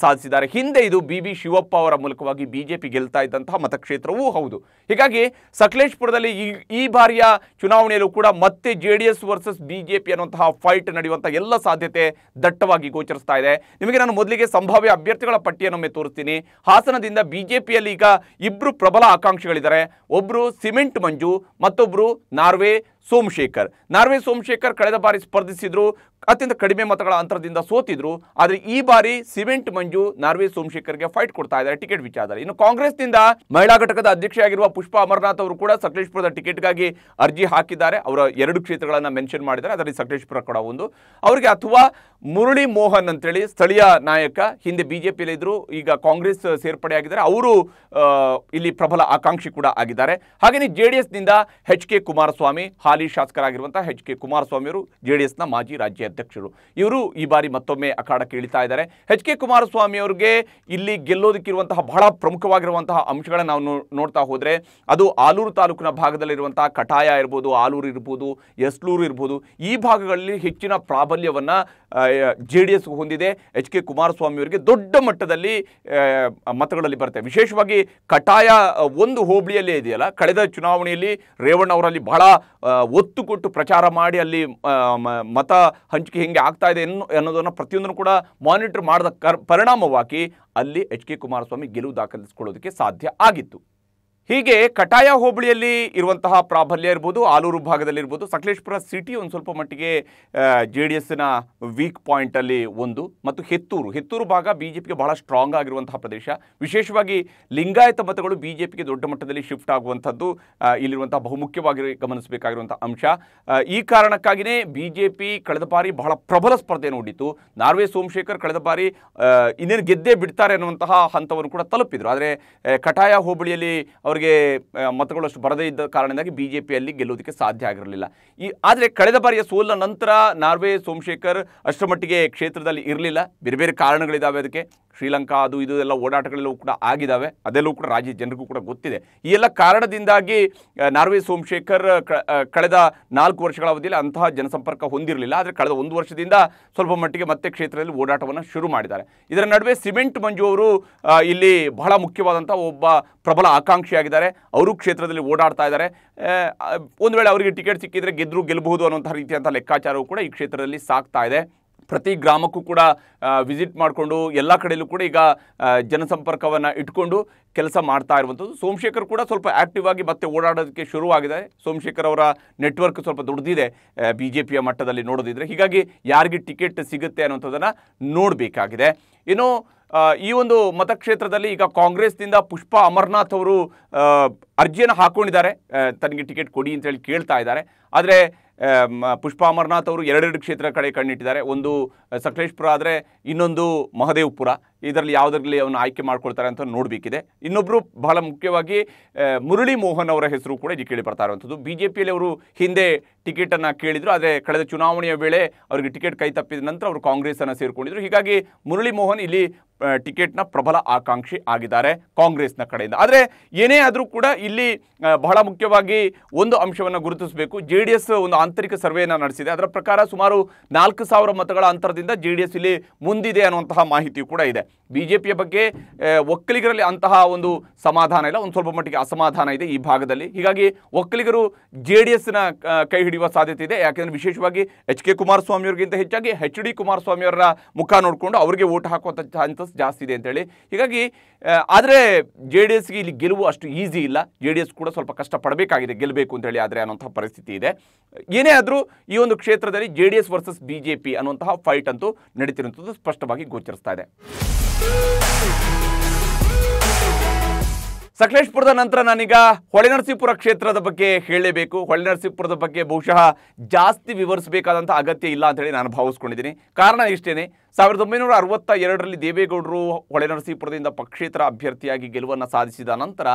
ಸಾಧಿಸಿದ್ದಾರೆ ಹಿಂದೆ ಇದು ಬಿ ಬಿ ಶಿವಪ್ಪ ಅವರ ಮೂಲಕವಾಗಿ ಬಿಜೆಪಿ ಗೆಲ್ತಾ ಇದ್ದಂತಹ ಮತಕ್ಷೇತ್ರವೂ ಹೌದು ಹೀಗಾಗಿ ಸಕಲೇಶ್ಪುರದಲ್ಲಿ ಈ ಬಾರಿಯ ಚುನಾವಣೆಯಲ್ಲೂ ಕೂಡ ಮತ್ತೆ J D S versus P ಅನ್ನುವಂತಹ ಫೈಟ್ ನಡೆಯುವಂತಹ ಎಲ್ಲ ಸಾಧ್ಯತೆ ದಟ್ಟವಾಗಿ ಗೋಚರಿಸ್ತಾ ಇದೆ ನಿಮಗೆ ನಾನು ಮೊದಲಿಗೆ ಸಂಭಾವ್ಯ ಅಭ್ಯರ್ಥಿಗಳ ಪಟ್ಟಿಯನ್ನೊಮ್ಮೆ ತೋರಿಸ್ತೀನಿ ಹಾಸನದಿಂದ ಬಿಜೆಪಿಯಲ್ಲಿ ಈಗ ಇಬ್ಬರು ಪ್ರಬಲ ಆಕಾಂಕ್ಷಿಗಳಿದ್ದಾರೆ ಒಬ್ಬರು ಸಿಮೆಂಟ್ ಮಂಜು ಮತ್ತೊಬ್ಬರು ನಾರ್ವೆ ಸೋಮಶೇಖರ್ ನಾರ್ವೆ ಸೋಮಶೇಖರ್ ಕಳೆದ ಬಾರಿ ಸ್ಪರ್ಧಿಸಿದ್ರು ಅತ್ಯಂತ ಕಡಿಮೆ ಮತಗಳ ಅಂತರದಿಂದ ಸೋತಿದ್ರು ಆದರೆ ಈ ಬಾರಿ ಸಿಮೆಂಟ್ ಮಂಜು ನಾರ್ವೆ ಸೋಮಶೇಖರ್ಗೆ ಫೈಟ್ ಕೊಡ್ತಾ ಇದ್ದಾರೆ ಟಿಕೆಟ್ ವಿಚಾರದಲ್ಲಿ ಇನ್ನು ಕಾಂಗ್ರೆಸ್ನಿಂದ ಮಹಿಳಾ ಘಟಕದ ಅಧ್ಯಕ್ಷೆಯಾಗಿರುವ ಪುಷ್ಪ ಅಮರನಾಥ್ ಅವರು ಕೂಡ ಸಕಲೇಶ್ಪುರದ ಟಿಕೆಟ್ಗಾಗಿ ಅರ್ಜಿ ಹಾಕಿದ್ದಾರೆ ಅವರ ಎರಡು ಕ್ಷೇತ್ರಗಳನ್ನು ಮೆನ್ಷನ್ ಮಾಡಿದ್ದಾರೆ ಅದರಲ್ಲಿ ಸಕಲೇಶ್ಪುರ ಕೂಡ ಒಂದು ಅವರಿಗೆ ಅಥವಾ ಮುರಳಿ ಮೋಹನ್ ಅಂತೇಳಿ ಸ್ಥಳೀಯ ನಾಯಕ ಹಿಂದೆ ಬಿಜೆಪಿಯಲ್ಲಿ ಇದ್ರು ಈಗ ಕಾಂಗ್ರೆಸ್ ಸೇರ್ಪಡೆಯಾಗಿದ್ದಾರೆ ಅವರು ಇಲ್ಲಿ ಪ್ರಬಲ ಆಕಾಂಕ್ಷಿ ಕೂಡ ಆಗಿದ್ದಾರೆ ಹಾಗೆಯೇ ಜೆ ಡಿ ಎಸ್ನಿಂದ ಎಚ್ ಕೆ ಕುಮಾರಸ್ವಾಮಿ ಹಾಲಿ ಶಾಸಕರಾಗಿರುವಂತಹ ಎಚ್ ಕೆ ಕುಮಾರಸ್ವಾಮಿ ಅವರು ಜೆ ಡಿ ಮಾಜಿ ರಾಜ್ಯ ಅಧ್ಯಕ್ಷರು ಇವರು ಈ ಬಾರಿ ಮತ್ತೊಮ್ಮೆ ಅಖಾಡಕ್ಕೆ ಇಳಿತಾ ಇದ್ದಾರೆ ಎಚ್ ಕೆ ಕುಮಾರಸ್ವಾಮಿ ಅವರಿಗೆ ಇಲ್ಲಿ ಗೆಲ್ಲೋದಕ್ಕಿರುವಂತಹ ಬಹಳ ಪ್ರಮುಖವಾಗಿರುವಂತಹ ಅಂಶಗಳನ್ನು ನಾವು ನೋಡ್ತಾ ಹೋದರೆ ಅದು ಆಲೂರು ತಾಲೂಕಿನ ಭಾಗದಲ್ಲಿರುವಂತಹ ಕಟಾಯ ಇರ್ಬೋದು ಆಲೂರು ಇರ್ಬೋದು ಎಸ್ಲೂರು ಇರ್ಬೋದು ಈ ಭಾಗಗಳಲ್ಲಿ ಹೆಚ್ಚಿನ ಪ್ರಾಬಲ್ಯವನ್ನು ಜೆ ಡಿ ಎಸ್ ಹೊಂದಿದೆ ಎಚ್ ಕೆ ಕುಮಾರಸ್ವಾಮಿ ಅವರಿಗೆ ದೊಡ್ಡ ಮಟ್ಟದಲ್ಲಿ ಮತಗಳಲ್ಲಿ ಬರುತ್ತೆ ವಿಶೇಷವಾಗಿ ಕಟಾಯ ಒಂದು ಹೋಬಳಿಯಲ್ಲೇ ಇದೆಯಲ್ಲ ಕಳೆದ ಚುನಾವಣೆಯಲ್ಲಿ ರೇವಣ್ಣ ಅವರಲ್ಲಿ ಬಹಳ ಒತ್ತು ಕೊಟ್ಟು ಪ್ರಚಾರ ಮಾಡಿ ಅಲ್ಲಿ ಮತ ಹಂಚ ಹಂಚಿಕೆ ಹಿಂಗೆ ಆಗ್ತಾ ಇದೆ ಎನ್ನು ಅನ್ನೋದನ್ನು ಪ್ರತಿಯೊಂದನ್ನು ಕೂಡ ಮಾನಿಟರ್ ಮಾಡಿದ ಪರಿಣಾಮವಾಗಿ ಅಲ್ಲಿ ಎಚ್ ಕೆ ಕುಮಾರಸ್ವಾಮಿ ಗೆಲುವು ದಾಖಲಿಸಿಕೊಳ್ಳೋದಕ್ಕೆ ಸಾಧ್ಯ ಆಗಿತ್ತು ಹೀಗೆ ಕಟಾಯ ಹೋಬಳಿಯಲ್ಲಿ ಇರುವಂತಹ ಪ್ರಾಬಲ್ಯ ಇರ್ಬೋದು ಆಲೂರು ಭಾಗದಲ್ಲಿ ಇರ್ಬೋದು ಸಕಲೇಶ್ಪುರ ಸಿಟಿ ಒಂದು ಸ್ವಲ್ಪ ಮಟ್ಟಿಗೆ ಜೆ ಡಿ ಎಸ್ನ ವೀಕ್ ಪಾಯಿಂಟಲ್ಲಿ ಒಂದು ಮತ್ತು ಹೆತ್ತೂರು ಹೆತ್ತೂರು ಭಾಗ ಬಿ ಜೆ ಪಿಗೆ ಬಹಳ ಸ್ಟ್ರಾಂಗ್ ಆಗಿರುವಂತಹ ಪ್ರದೇಶ ವಿಶೇಷವಾಗಿ ಲಿಂಗಾಯತ ಮತಗಳು ಬಿ ಜೆ ಪಿಗೆ ದೊಡ್ಡ ಮಟ್ಟದಲ್ಲಿ ಶಿಫ್ಟ್ ಆಗುವಂಥದ್ದು ಇಲ್ಲಿರುವಂತಹ ಬಹುಮುಖ್ಯವಾಗಿ ಗಮನಿಸಬೇಕಾಗಿರುವಂಥ ಅಂಶ ಈ ಕಾರಣಕ್ಕಾಗಿಯೇ ಬಿ ಜೆ ಪಿ ಕಳೆದ ಬಾರಿ ಬಹಳ ಪ್ರಬಲ ಸ್ಪರ್ಧೆ ನೋಡಿತ್ತು ನಾರ್ವೆ ಸೋಮಶೇಖರ್ ಕಳೆದ ಬಾರಿ ಇನ್ನೇನು ಗೆದ್ದೇ ಬಿಡ್ತಾರೆ ಅನ್ನುವಂತಹ ಹಂತವನ್ನು ಕೂಡ ತಲುಪಿದರು ಆದರೆ ಕಟಾಯ ಹೋಬಳಿಯಲ್ಲಿ ಅವರು ಅವರಿಗೆ ಮತಗಳಷ್ಟು ಬರದೇ ಇದ್ದ ಕಾರಣದಿಂದಾಗಿ ಬಿ ಜೆ ಪಿಯಲ್ಲಿ ಗೆಲ್ಲುವುದಕ್ಕೆ ಸಾಧ್ಯ ಆಗಿರಲಿಲ್ಲ ಈ ಆದರೆ ಕಳೆದ ಬಾರಿಯ ಸೋಲಿನ ನಂತರ ನಾರ್ವೆ ಸೋಮಶೇಖರ್ ಅಷ್ಟರ ಮಟ್ಟಿಗೆ ಕ್ಷೇತ್ರದಲ್ಲಿ ಇರಲಿಲ್ಲ ಬೇರೆ ಬೇರೆ ಕಾರಣಗಳಿದ್ದಾವೆ ಅದಕ್ಕೆ ಶ್ರೀಲಂಕಾ ಅದು ಇದು ಎಲ್ಲ ಓಡಾಟಗಳೆಲ್ಲವೂ ಕೂಡ ಆಗಿದ್ದಾವೆ ಅದೆಲ್ಲವೂ ಕೂಡ ರಾಜ್ಯ ಜನರಿಗೂ ಕೂಡ ಗೊತ್ತಿದೆ ಈ ಎಲ್ಲ ಕಾರಣದಿಂದಾಗಿ ನಾರ್ವೆ ಸೋಮಶೇಖರ್ ಕಳೆದ ನಾಲ್ಕು ವರ್ಷಗಳ ಅವಧಿಯಲ್ಲಿ ಅಂತಹ ಜನಸಂಪರ್ಕ ಹೊಂದಿರಲಿಲ್ಲ ಆದರೆ ಕಳೆದ ಒಂದು ವರ್ಷದಿಂದ ಸ್ವಲ್ಪ ಮಟ್ಟಿಗೆ ಮತ್ತೆ ಕ್ಷೇತ್ರದಲ್ಲಿ ಓಡಾಟವನ್ನು ಶುರು ಮಾಡಿದ್ದಾರೆ ಇದರ ನಡುವೆ ಸಿಮೆಂಟ್ ಮಂಜು ಅವರು ಇಲ್ಲಿ ಬಹಳ ಮುಖ್ಯವಾದಂಥ ಒಬ್ಬ ಪ್ರಬಲ ಆಕಾಂಕ್ಷಿಯಾಗಿ ಆಗಿದ್ದಾರೆ ಅವರು ಕ್ಷೇತ್ರದಲ್ಲಿ ಓಡಾಡ್ತಾ ಇದ್ದಾರೆ ಒಂದು ವೇಳೆ ಅವರಿಗೆ ಟಿಕೆಟ್ ಸಿಕ್ಕಿದರೆ ಗೆದ್ದರು ಗೆಲ್ಲಬಹುದು ಅನ್ನೋಂಥ ರೀತಿಯಂಥ ಲೆಕ್ಕಾಚಾರವು ಕೂಡ ಈ ಕ್ಷೇತ್ರದಲ್ಲಿ ಸಾಕ್ತಾ ಇದೆ ಪ್ರತಿ ಗ್ರಾಮಕ್ಕೂ ಕೂಡ ವಿಸಿಟ್ ಮಾಡಿಕೊಂಡು ಎಲ್ಲ ಕಡೆಯಲ್ಲೂ ಕೂಡ ಈಗ ಜನಸಂಪರ್ಕವನ್ನು ಇಟ್ಕೊಂಡು ಕೆಲಸ ಮಾಡ್ತಾ ಇರುವಂಥದ್ದು ಸೋಮಶೇಖರ್ ಕೂಡ ಸ್ವಲ್ಪ ಆ್ಯಕ್ಟಿವ್ ಆಗಿ ಮತ್ತೆ ಓಡಾಡೋದಕ್ಕೆ ಶುರುವಾಗಿದೆ ಸೋಮಶೇಖರ್ ಅವರ ನೆಟ್ವರ್ಕ್ ಸ್ವಲ್ಪ ದೊಡ್ಡದಿದೆ ಬಿ ಜೆ ಪಿಯ ಮಟ್ಟದಲ್ಲಿ ನೋಡೋದಿದ್ರೆ ಹೀಗಾಗಿ ಯಾರಿಗೆ ಟಿಕೆಟ್ ಸಿಗುತ್ತೆ ಅನ್ನೋಂಥದ್ದನ್ನು ನೋಡಬೇಕಾಗಿದೆ ಇನ್ನು ಈ ಒಂದು ಮತಕ್ಷೇತ್ರದಲ್ಲಿ ಈಗ ಕಾಂಗ್ರೆಸ್ನಿಂದ ಪುಷ್ಪ ಅಮರನಾಥ್ ಅವರು ಅರ್ಜಿಯನ್ನು ಹಾಕ್ಕೊಂಡಿದ್ದಾರೆ ತನಗೆ ಟಿಕೆಟ್ ಕೊಡಿ ಅಂತೇಳಿ ಕೇಳ್ತಾ ಇದ್ದಾರೆ ಆದರೆ ಪುಷ್ಪ ಅಮರನಾಥ್ ಅವರು ಎರಡೆರಡು ಕ್ಷೇತ್ರ ಕಡೆ ಕಣ್ಣಿಟ್ಟಿದ್ದಾರೆ ಒಂದು ಸಕಲೇಶ್ಪುರ ಆದರೆ ಇನ್ನೊಂದು ಮಹದೇವ್ಪುರ ಇದರಲ್ಲಿ ಯಾವುದರಲ್ಲಿ ಅವನು ಆಯ್ಕೆ ಮಾಡ್ಕೊಳ್ತಾರೆ ಅಂತ ನೋಡಬೇಕಿದೆ ಇನ್ನೊಬ್ಬರು ಬಹಳ ಮುಖ್ಯವಾಗಿ ಮುರಳಿ ಮೋಹನ್ ಅವರ ಹೆಸರು ಕೂಡ ಇಲ್ಲಿ ಕೇಳಿ ಬರ್ತಾ ಇರುವಂಥದ್ದು ಬಿ ಜೆ ಪಿಯಲ್ಲಿ ಅವರು ಹಿಂದೆ ಟಿಕೆಟನ್ನು ಕೇಳಿದರು ಆದರೆ ಕಳೆದ ಚುನಾವಣೆಯ ವೇಳೆ ಅವರಿಗೆ ಟಿಕೆಟ್ ಕೈ ತಪ್ಪಿದ ನಂತರ ಅವರು ಕಾಂಗ್ರೆಸ್ಸನ್ನು ಸೇರಿಕೊಂಡಿದ್ರು ಹೀಗಾಗಿ ಮುರಳಿ ಮೋಹನ್ ಇಲ್ಲಿ ಟಿಕೆಟ್ನ ಪ್ರಬಲ ಆಕಾಂಕ್ಷಿ ಆಗಿದ್ದಾರೆ ಕಾಂಗ್ರೆಸ್ನ ಕಡೆಯಿಂದ ಆದರೆ ಏನೇ ಆದರೂ ಕೂಡ ಇಲ್ಲಿ ಬಹಳ ಮುಖ್ಯವಾಗಿ ಒಂದು ಅಂಶವನ್ನು ಗುರುತಿಸಬೇಕು ಜೆ ಡಿ ಎಸ್ ಒಂದು ಆಂತರಿಕ ಸರ್ವೆಯನ್ನು ನಡೆಸಿದೆ ಅದರ ಪ್ರಕಾರ ಸುಮಾರು ನಾಲ್ಕು ಸಾವಿರ ಮತಗಳ ಅಂತರದಿಂದ ಜೆ ಡಿ ಎಸ್ ಇಲ್ಲಿ ಮುಂದಿದೆ ಅನ್ನುವಂತಹ ಮಾಹಿತಿ ಕೂಡ ಇದೆ ಬಿ ಜೆ ಪಿಯ ಬಗ್ಗೆ ಒಕ್ಕಲಿಗರಲ್ಲಿ ಅಂತಹ ಒಂದು ಸಮಾಧಾನ ಇಲ್ಲ ಒಂದು ಸ್ವಲ್ಪ ಮಟ್ಟಿಗೆ ಅಸಮಾಧಾನ ಇದೆ ಈ ಭಾಗದಲ್ಲಿ ಹೀಗಾಗಿ ಒಕ್ಕಲಿಗರು ಜೆ ಡಿ ಎಸ್ನ ಕೈ ಹಿಡಿಯುವ ಸಾಧ್ಯತೆ ಇದೆ ಯಾಕೆಂದರೆ ವಿಶೇಷವಾಗಿ ಎಚ್ ಕೆ ಕುಮಾರಸ್ವಾಮಿಯವ್ರಿಗಿಂತ ಹೆಚ್ಚಾಗಿ ಎಚ್ ಡಿ ಕುಮಾರಸ್ವಾಮಿಯವರ ಮುಖ ನೋಡಿಕೊಂಡು ಅವರಿಗೆ ಓಟ್ ಹಾಕುವಂಥ ಚಾನ್ಸಸ್ ಜಾಸ್ತಿ ಇದೆ ಅಂತೇಳಿ ಹೀಗಾಗಿ ಆದರೆ ಜೆ ಡಿ ಎಸ್ಗೆ ಇಲ್ಲಿ ಗೆಲುವು ಅಷ್ಟು ಈಸಿ ಇಲ್ಲ ಜೆ ಡಿ ಎಸ್ ಕೂಡ ಸ್ವಲ್ಪ ಕಷ್ಟಪಡಬೇಕಾಗಿದೆ ಗೆಲ್ಲಬೇಕು ಅಂತೇಳಿ ಆದರೆ ಅನ್ನೋಂಥ ಪರಿಸ್ಥಿತಿ ಇದೆ ಏನೇ ಆದರೂ ಈ ಒಂದು ಕ್ಷೇತ್ರದಲ್ಲಿ J D S versus B J P ಅನ್ನುವಂತಹ ಫೈಟ್ ಅಂತೂ ನಡೀತಿರುವಂಥದ್ದು ಸ್ಪಷ್ಟವಾಗಿ ಗೋಚರಿಸ್ತಾ ಇದೆ ಸಕಲೇಶ್ಪುರದ ನಂತರ ನಾನೀಗ ಹೊಳೆನರಸೀಪುರ ಕ್ಷೇತ್ರದ ಬಗ್ಗೆ ಹೇಳಲೇಬೇಕು ಹೊಳೆನರಸೀಪುರದ ಬಗ್ಗೆ ಬಹುಶಃ ಜಾಸ್ತಿ ವಿವರಿಸಬೇಕಾದಂಥ ಅಗತ್ಯ ಇಲ್ಲ ಅಂತ ಹೇಳಿ ನಾನು ಭಾವಿಸ್ಕೊಂಡಿದ್ದೀನಿ ಕಾರಣ ಇಷ್ಟೇ ಸಾವಿರದ ಒಂಬೈನೂರ ಅರವತ್ತ ಎರಡರಲ್ಲಿ ದೇವೇಗೌಡರು ಹೊಳೆನರಸೀಪುರದಿಂದ ಪಕ್ಷೇತರ ಅಭ್ಯರ್ಥಿಯಾಗಿ ಗೆಲುವನ್ನು ಸಾಧಿಸಿದ ನಂತರ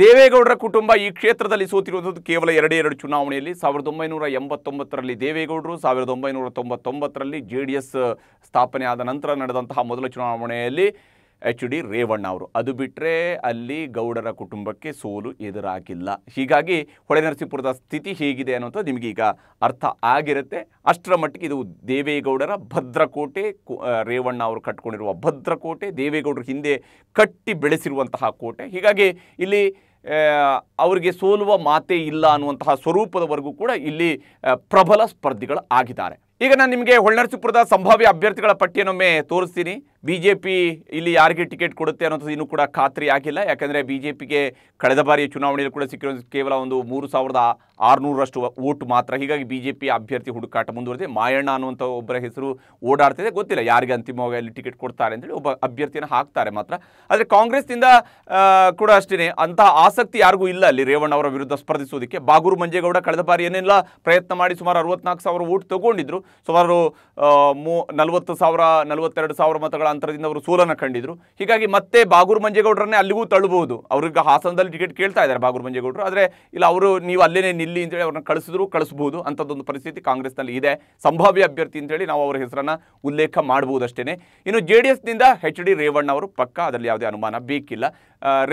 ದೇವೇಗೌಡರ ಕುಟುಂಬ ಈ ಕ್ಷೇತ್ರದಲ್ಲಿ ಸೋತಿರುವುದು ಕೇವಲ ಎರಡೇ ಎರಡು ಚುನಾವಣೆಯಲ್ಲಿ ಸಾವಿರದ ಒಂಬೈನೂರ ಎಂಬತ್ತೊಂಬತ್ತರಲ್ಲಿ ದೇವೇಗೌಡರು ಸಾವಿರದ ಒಂಬೈನೂರ ತೊಂಬತ್ತೊಂಬತ್ತರಲ್ಲಿ ಜೆ ಡಿ ಎಸ್ ಸ್ಥಾಪನೆ ಆದ ನಂತರ ನಡೆದಂತಹ ಮೊದಲ ಚುನಾವಣೆಯಲ್ಲಿ ಎಚ್ ಡಿ ರೇವಣ್ಣ ಅವರು ಅದು ಬಿಟ್ಟರೆ ಅಲ್ಲಿ ಗೌಡರ ಕುಟುಂಬಕ್ಕೆ ಸೋಲು ಎದುರಾಗಿಲ್ಲ ಹೀಗಾಗಿ ನರಸೀಪುರದ ಸ್ಥಿತಿ ಹೇಗಿದೆ ಅನ್ನೋಂಥದ್ದು ನಿಮಗೀಗ ಅರ್ಥ ಆಗಿರುತ್ತೆ ಅಷ್ಟರ ಮಟ್ಟಿಗೆ ಇದು ದೇವೇಗೌಡರ ಭದ್ರಕೋಟೆ ರೇವಣ್ಣ ಅವರು ಕಟ್ಕೊಂಡಿರುವ ಭದ್ರಕೋಟೆ ದೇವೇಗೌಡರು ಹಿಂದೆ ಕಟ್ಟಿ ಬೆಳೆಸಿರುವಂತಹ ಕೋಟೆ ಹೀಗಾಗಿ ಇಲ್ಲಿ ಅವರಿಗೆ ಸೋಲುವ ಮಾತೇ ಇಲ್ಲ ಅನ್ನುವಂತಹ ಸ್ವರೂಪದವರೆಗೂ ಕೂಡ ಇಲ್ಲಿ ಪ್ರಬಲ ಸ್ಪರ್ಧಿಗಳು ಆಗಿದ್ದಾರೆ ಈಗ ನಾನು ನಿಮಗೆ ಹೊಳೆನರಸೀಪುರದ ಸಂಭಾವ್ಯ ಅಭ್ಯರ್ಥಿಗಳ ಪಟ್ಟಿಯನ್ನೊಮ್ಮೆ ತೋರಿಸ್ತೀನಿ ಬಿ ಜೆ ಪಿ ಇಲ್ಲಿ ಯಾರಿಗೆ ಟಿಕೆಟ್ ಕೊಡುತ್ತೆ ಅನ್ನೋದು ಇನ್ನೂ ಕೂಡ ಖಾತ್ರಿ ಆಗಿಲ್ಲ ಯಾಕೆಂದರೆ ಬಿ ಜೆ ಪಿಗೆ ಕಳೆದ ಬಾರಿಯ ಚುನಾವಣೆಯಲ್ಲಿ ಕೂಡ ಸಿಕ್ಕಿರೋದು ಕೇವಲ ಒಂದು ಮೂರು ಸಾವಿರದ ಆರುನೂರಷ್ಟು ಓಟ್ ಮಾತ್ರ ಹೀಗಾಗಿ ಬಿ ಜೆ ಪಿ ಅಭ್ಯರ್ಥಿ ಹುಡುಕಾಟ ಮುಂದುವರೆದಿದೆ ಮಾಯಣ್ಣ ಅನ್ನುವಂಥ ಒಬ್ಬರ ಹೆಸರು ಓಡಾಡ್ತಿದೆ ಗೊತ್ತಿಲ್ಲ ಯಾರಿಗೆ ಅಂತಿಮವಾಗಿ ಅಲ್ಲಿ ಟಿಕೆಟ್ ಕೊಡ್ತಾರೆ ಅಂತೇಳಿ ಒಬ್ಬ ಅಭ್ಯರ್ಥಿಯನ್ನು ಹಾಕ್ತಾರೆ ಮಾತ್ರ ಆದರೆ ಕಾಂಗ್ರೆಸ್ನಿಂದ ಕೂಡ ಅಷ್ಟೇ ಅಂತಹ ಆಸಕ್ತಿ ಯಾರಿಗೂ ಇಲ್ಲ ಅಲ್ಲಿ ರೇವಣ್ಣ ಅವರ ವಿರುದ್ಧ ಸ್ಪರ್ಧಿಸೋದಕ್ಕೆ ಬಾಗೂರು ಮಂಜೇಗೌಡ ಕಳೆದ ಬಾರಿ ಏನೆಲ್ಲ ಪ್ರಯತ್ನ ಮಾಡಿ ಸುಮಾರು ಅರವತ್ನಾಲ್ಕು ಸಾವಿರ ಓಟ್ ತಗೊಂಡಿದ್ರು ಸುಮಾರು ಮೂ ನಲವತ್ತು ಸಾವಿರ ನಲವತ್ತೆರಡು ಸಾವಿರ ಮತಗಳ ಅಂತರದಿಂದ ಅವರು ಸೋಲನ್ನು ಕಂಡಿದ್ರು ಹೀಗಾಗಿ ಮತ್ತೆ ಬಾಗೂರು ಮಂಜೇಗೌಡರನ್ನೇ ಅಲ್ಲಿಗೂ ತಳ್ಳಬಹುದು ಅವ್ರಿಗೆ ಹಾಸನದಲ್ಲಿ ಟಿಕೆಟ್ ಕೇಳ್ತಾ ಇದ್ದಾರೆ ಬಾಗೂರು ಮಂಜೇಗೌಡರು ಆದರೆ ಇಲ್ಲ ಅವರು ನೀವು ಅಲ್ಲೇ ನಿಲ್ಲಿ ಅಂತೇಳಿ ಅವ್ರನ್ನ ಕಳಿಸಿದ್ರು ಕಳಿಸಬಹುದು ಅಂಥದ್ದೊಂದು ಪರಿಸ್ಥಿತಿ ಕಾಂಗ್ರೆಸ್ನಲ್ಲಿ ಇದೆ ಸಂಭಾವ್ಯ ಅಭ್ಯರ್ಥಿ ಅಂತೇಳಿ ನಾವು ಅವರ ಹೆಸರನ್ನು ಉಲ್ಲೇಖ ಮಾಡಬಹುದು ಅಷ್ಟೇ ಇನ್ನು ಜೆ ಡಿ ಎಸ್ನಿಂದ ಹೆಚ್ ಡಿ ರೇವಣ್ಣ ಅವರು ಪಕ್ಕ ಅದರಲ್ಲಿ ಯಾವುದೇ ಅನುಮಾನ ಬೇಕಿಲ್ಲ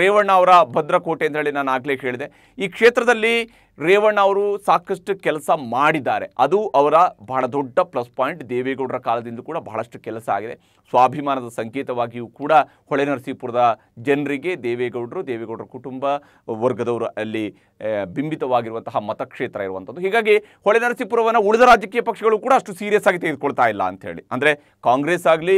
ರೇವಣ್ಣ ಅವರ ಭದ್ರಕೋಟೆ ಅಂತ ಹೇಳಿ ನಾನು ಆಗಲೇ ಹೇಳಿದೆ ಈ ಕ್ಷೇತ್ರದಲ್ಲಿ ರೇವಣ್ಣ ಅವರು ಸಾಕಷ್ಟು ಕೆಲಸ ಮಾಡಿದ್ದಾರೆ ಅದು ಅವರ ಬಹಳ ದೊಡ್ಡ ಪ್ಲಸ್ ಪಾಯಿಂಟ್ ದೇವೇಗೌಡರ ಕಾಲದಿಂದ ಕೂಡ ಬಹಳಷ್ಟು ಕೆಲಸ ಆಗಿದೆ ಸ್ವಾಭಿಮಾನದ ಸಂಕೇತವಾಗಿಯೂ ಕೂಡ ಹೊಳೆನರಸೀಪುರದ ಜನರಿಗೆ ದೇವೇಗೌಡರು ದೇವೇಗೌಡರ ಕುಟುಂಬ ವರ್ಗದವರು ಅಲ್ಲಿ ಬಿಂಬಿತವಾಗಿರುವಂತಹ ಮತಕ್ಷೇತ್ರ ಇರುವಂಥದ್ದು ಹೀಗಾಗಿ ಹೊಳೆ ನರಸೀಪುರವನ್ನು ಉಳಿದ ರಾಜಕೀಯ ಪಕ್ಷಗಳು ಕೂಡ ಅಷ್ಟು ಸೀರಿಯಸ್ ಆಗಿ ತೆಗೆದುಕೊಳ್ತಾ ಇಲ್ಲ ಅಂಥೇಳಿ ಅಂದರೆ ಕಾಂಗ್ರೆಸ್ ಆಗಲಿ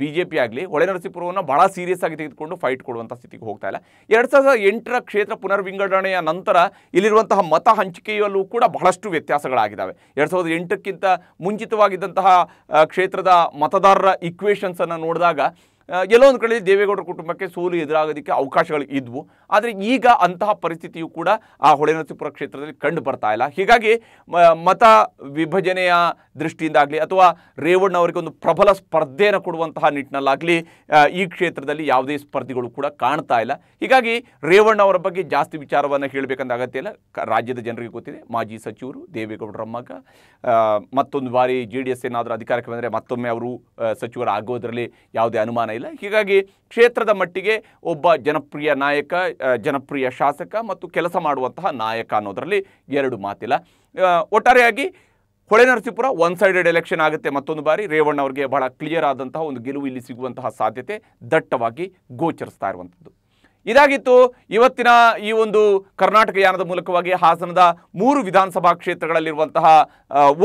ಬಿ ಜೆ ಪಿ ಆಗಲಿ ಹೊಳೆ ನರಸೀಪುರವನ್ನು ಭಾಳ ಸೀರಿಯಸ್ ಆಗಿ ತೆಗೆದುಕೊಂಡು ಫೈಟ್ ಕೊಡುವಂಥ ಸ್ಥಿತಿಗೆ ಹೋಗ್ತಾ ಇಲ್ಲ ಎರಡು ಸಾವಿರದ ಎಂಟರ ಕ್ಷೇತ್ರ ಪುನರ್ವಿಂಗಡಣೆಯ ನಂತರ ಇಲ್ಲಿರುವಂತಹ ಮತ ಹಂಚಿಕೆಯಲ್ಲೂ ಕೂಡ ಬಹಳಷ್ಟು ವ್ಯತ್ಯಾಸಗಳಾಗಿದ್ದಾವೆ ಎರಡು ಸಾವಿರದ ಎಂಟಕ್ಕಿಂತ ಮುಂಚಿತವಾಗಿದ್ದಂತಹ ಕ್ಷೇತ್ರದ ಮತದಾರರ ಇಕ್ವೇಷನ್ಸನ್ನು ನೋಡಿದಾಗ ಎಲ್ಲೋ ಒಂದು ಕಡೆಯಲ್ಲಿ ದೇವೇಗೌಡರ ಕುಟುಂಬಕ್ಕೆ ಸೋಲು ಎದುರಾಗೋದಕ್ಕೆ ಅವಕಾಶಗಳು ಇದ್ವು ಆದರೆ ಈಗ ಅಂತಹ ಪರಿಸ್ಥಿತಿಯು ಕೂಡ ಆ ಹೊಳೆನರಸೀಪುರ ಕ್ಷೇತ್ರದಲ್ಲಿ ಕಂಡು ಬರ್ತಾ ಇಲ್ಲ ಹೀಗಾಗಿ ಮತ ವಿಭಜನೆಯ ದೃಷ್ಟಿಯಿಂದಾಗಲಿ ಅಥವಾ ರೇವಣ್ಣ ಅವರಿಗೆ ಒಂದು ಪ್ರಬಲ ಸ್ಪರ್ಧೆಯನ್ನು ಕೊಡುವಂತಹ ನಿಟ್ಟಿನಲ್ಲಾಗಲಿ ಈ ಕ್ಷೇತ್ರದಲ್ಲಿ ಯಾವುದೇ ಸ್ಪರ್ಧಿಗಳು ಕೂಡ ಕಾಣ್ತಾ ಇಲ್ಲ ಹೀಗಾಗಿ ರೇವಣ್ಣ ಅವರ ಬಗ್ಗೆ ಜಾಸ್ತಿ ವಿಚಾರವನ್ನು ಹೇಳಬೇಕಂತ ಅಗತ್ಯ ಇಲ್ಲ ರಾಜ್ಯದ ಜನರಿಗೆ ಗೊತ್ತಿದೆ ಮಾಜಿ ಸಚಿವರು ದೇವೇಗೌಡರ ಮಗ ಮತ್ತೊಂದು ಬಾರಿ ಜೆ ಡಿ ಎಸ್ ಏನಾದರೂ ಅಧಿಕಾರಕ್ಕೆ ಬಂದರೆ ಮತ್ತೊಮ್ಮೆ ಅವರು ಸಚಿವರಾಗೋದರಲ್ಲಿ ಯಾವುದೇ ಅನುಮಾನ ಇಲ್ಲ ಇಲ್ಲ ಹೀಗಾಗಿ ಕ್ಷೇತ್ರದ ಮಟ್ಟಿಗೆ ಒಬ್ಬ ಜನಪ್ರಿಯ ನಾಯಕ ಜನಪ್ರಿಯ ಶಾಸಕ ಮತ್ತು ಕೆಲಸ ಮಾಡುವಂತಹ ನಾಯಕ ಅನ್ನೋದರಲ್ಲಿ ಎರಡು ಮಾತಿಲ್ಲ ಒಟ್ಟಾರೆಯಾಗಿ ಹೊಳೆನರಸಿಪುರ ಒನ್ ಸೈಡೆಡ್ ಎಲೆಕ್ಷನ್ ಆಗುತ್ತೆ ಮತ್ತೊಂದು ಬಾರಿ ರೇವಣ್ಣ ಅವರಿಗೆ ಬಹಳ ಕ್ಲಿಯರ್ ಆದಂತಹ ಒಂದು ಗೆಲುವು ಇಲ್ಲಿ ಸಿಗುವಂತಹ ಸಾಧ್ಯತೆ ದಟ್ಟವಾಗಿ ಗೋಚರಿಸ್ತಾ ಇರುವಂಥದ್ದು ಇದಾಗಿತ್ತು ಇವತ್ತಿನ ಈ ಒಂದು ಕರ್ನಾಟಕ ಯಾನದ ಮೂಲಕವಾಗಿ ಹಾಸನದ ಮೂರು ವಿಧಾನಸಭಾ ಕ್ಷೇತ್ರಗಳಲ್ಲಿರುವಂತಹ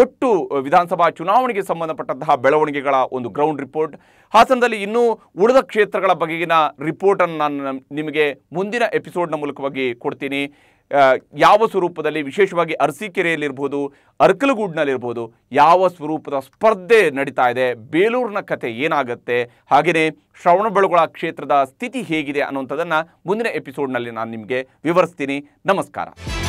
ಒಟ್ಟು ವಿಧಾನಸಭಾ ಚುನಾವಣೆಗೆ ಸಂಬಂಧಪಟ್ಟಂತಹ ಬೆಳವಣಿಗೆಗಳ ಒಂದು ಗ್ರೌಂಡ್ ರಿಪೋರ್ಟ್ ಹಾಸನದಲ್ಲಿ ಇನ್ನೂ ಉಳಿದ ಕ್ಷೇತ್ರಗಳ ಬಗೆಗಿನ ರಿಪೋರ್ಟನ್ನು ನಾನು ನಿಮಗೆ ಮುಂದಿನ ಎಪಿಸೋಡ್ನ ಮೂಲಕವಾಗಿ ಕೊಡ್ತೀನಿ ಯಾವ ಸ್ವರೂಪದಲ್ಲಿ ವಿಶೇಷವಾಗಿ ಅರಸೀಕೆರೆಯಲ್ಲಿರ್ಬೋದು ಅರ್ಕಲಗೂಡ್ನಲ್ಲಿರ್ಬೋದು ಯಾವ ಸ್ವರೂಪದ ಸ್ಪರ್ಧೆ ನಡೀತಾ ಇದೆ ಬೇಲೂರಿನ ಕತೆ ಏನಾಗುತ್ತೆ ಹಾಗೆಯೇ ಶ್ರವಣಬೆಳಗೊಳ ಕ್ಷೇತ್ರದ ಸ್ಥಿತಿ ಹೇಗಿದೆ ಅನ್ನುವಂಥದ್ದನ್ನು ಮುಂದಿನ ಎಪಿಸೋಡ್ನಲ್ಲಿ ನಾನು ನಿಮಗೆ ವಿವರಿಸ್ತೀನಿ ನಮಸ್ಕಾರ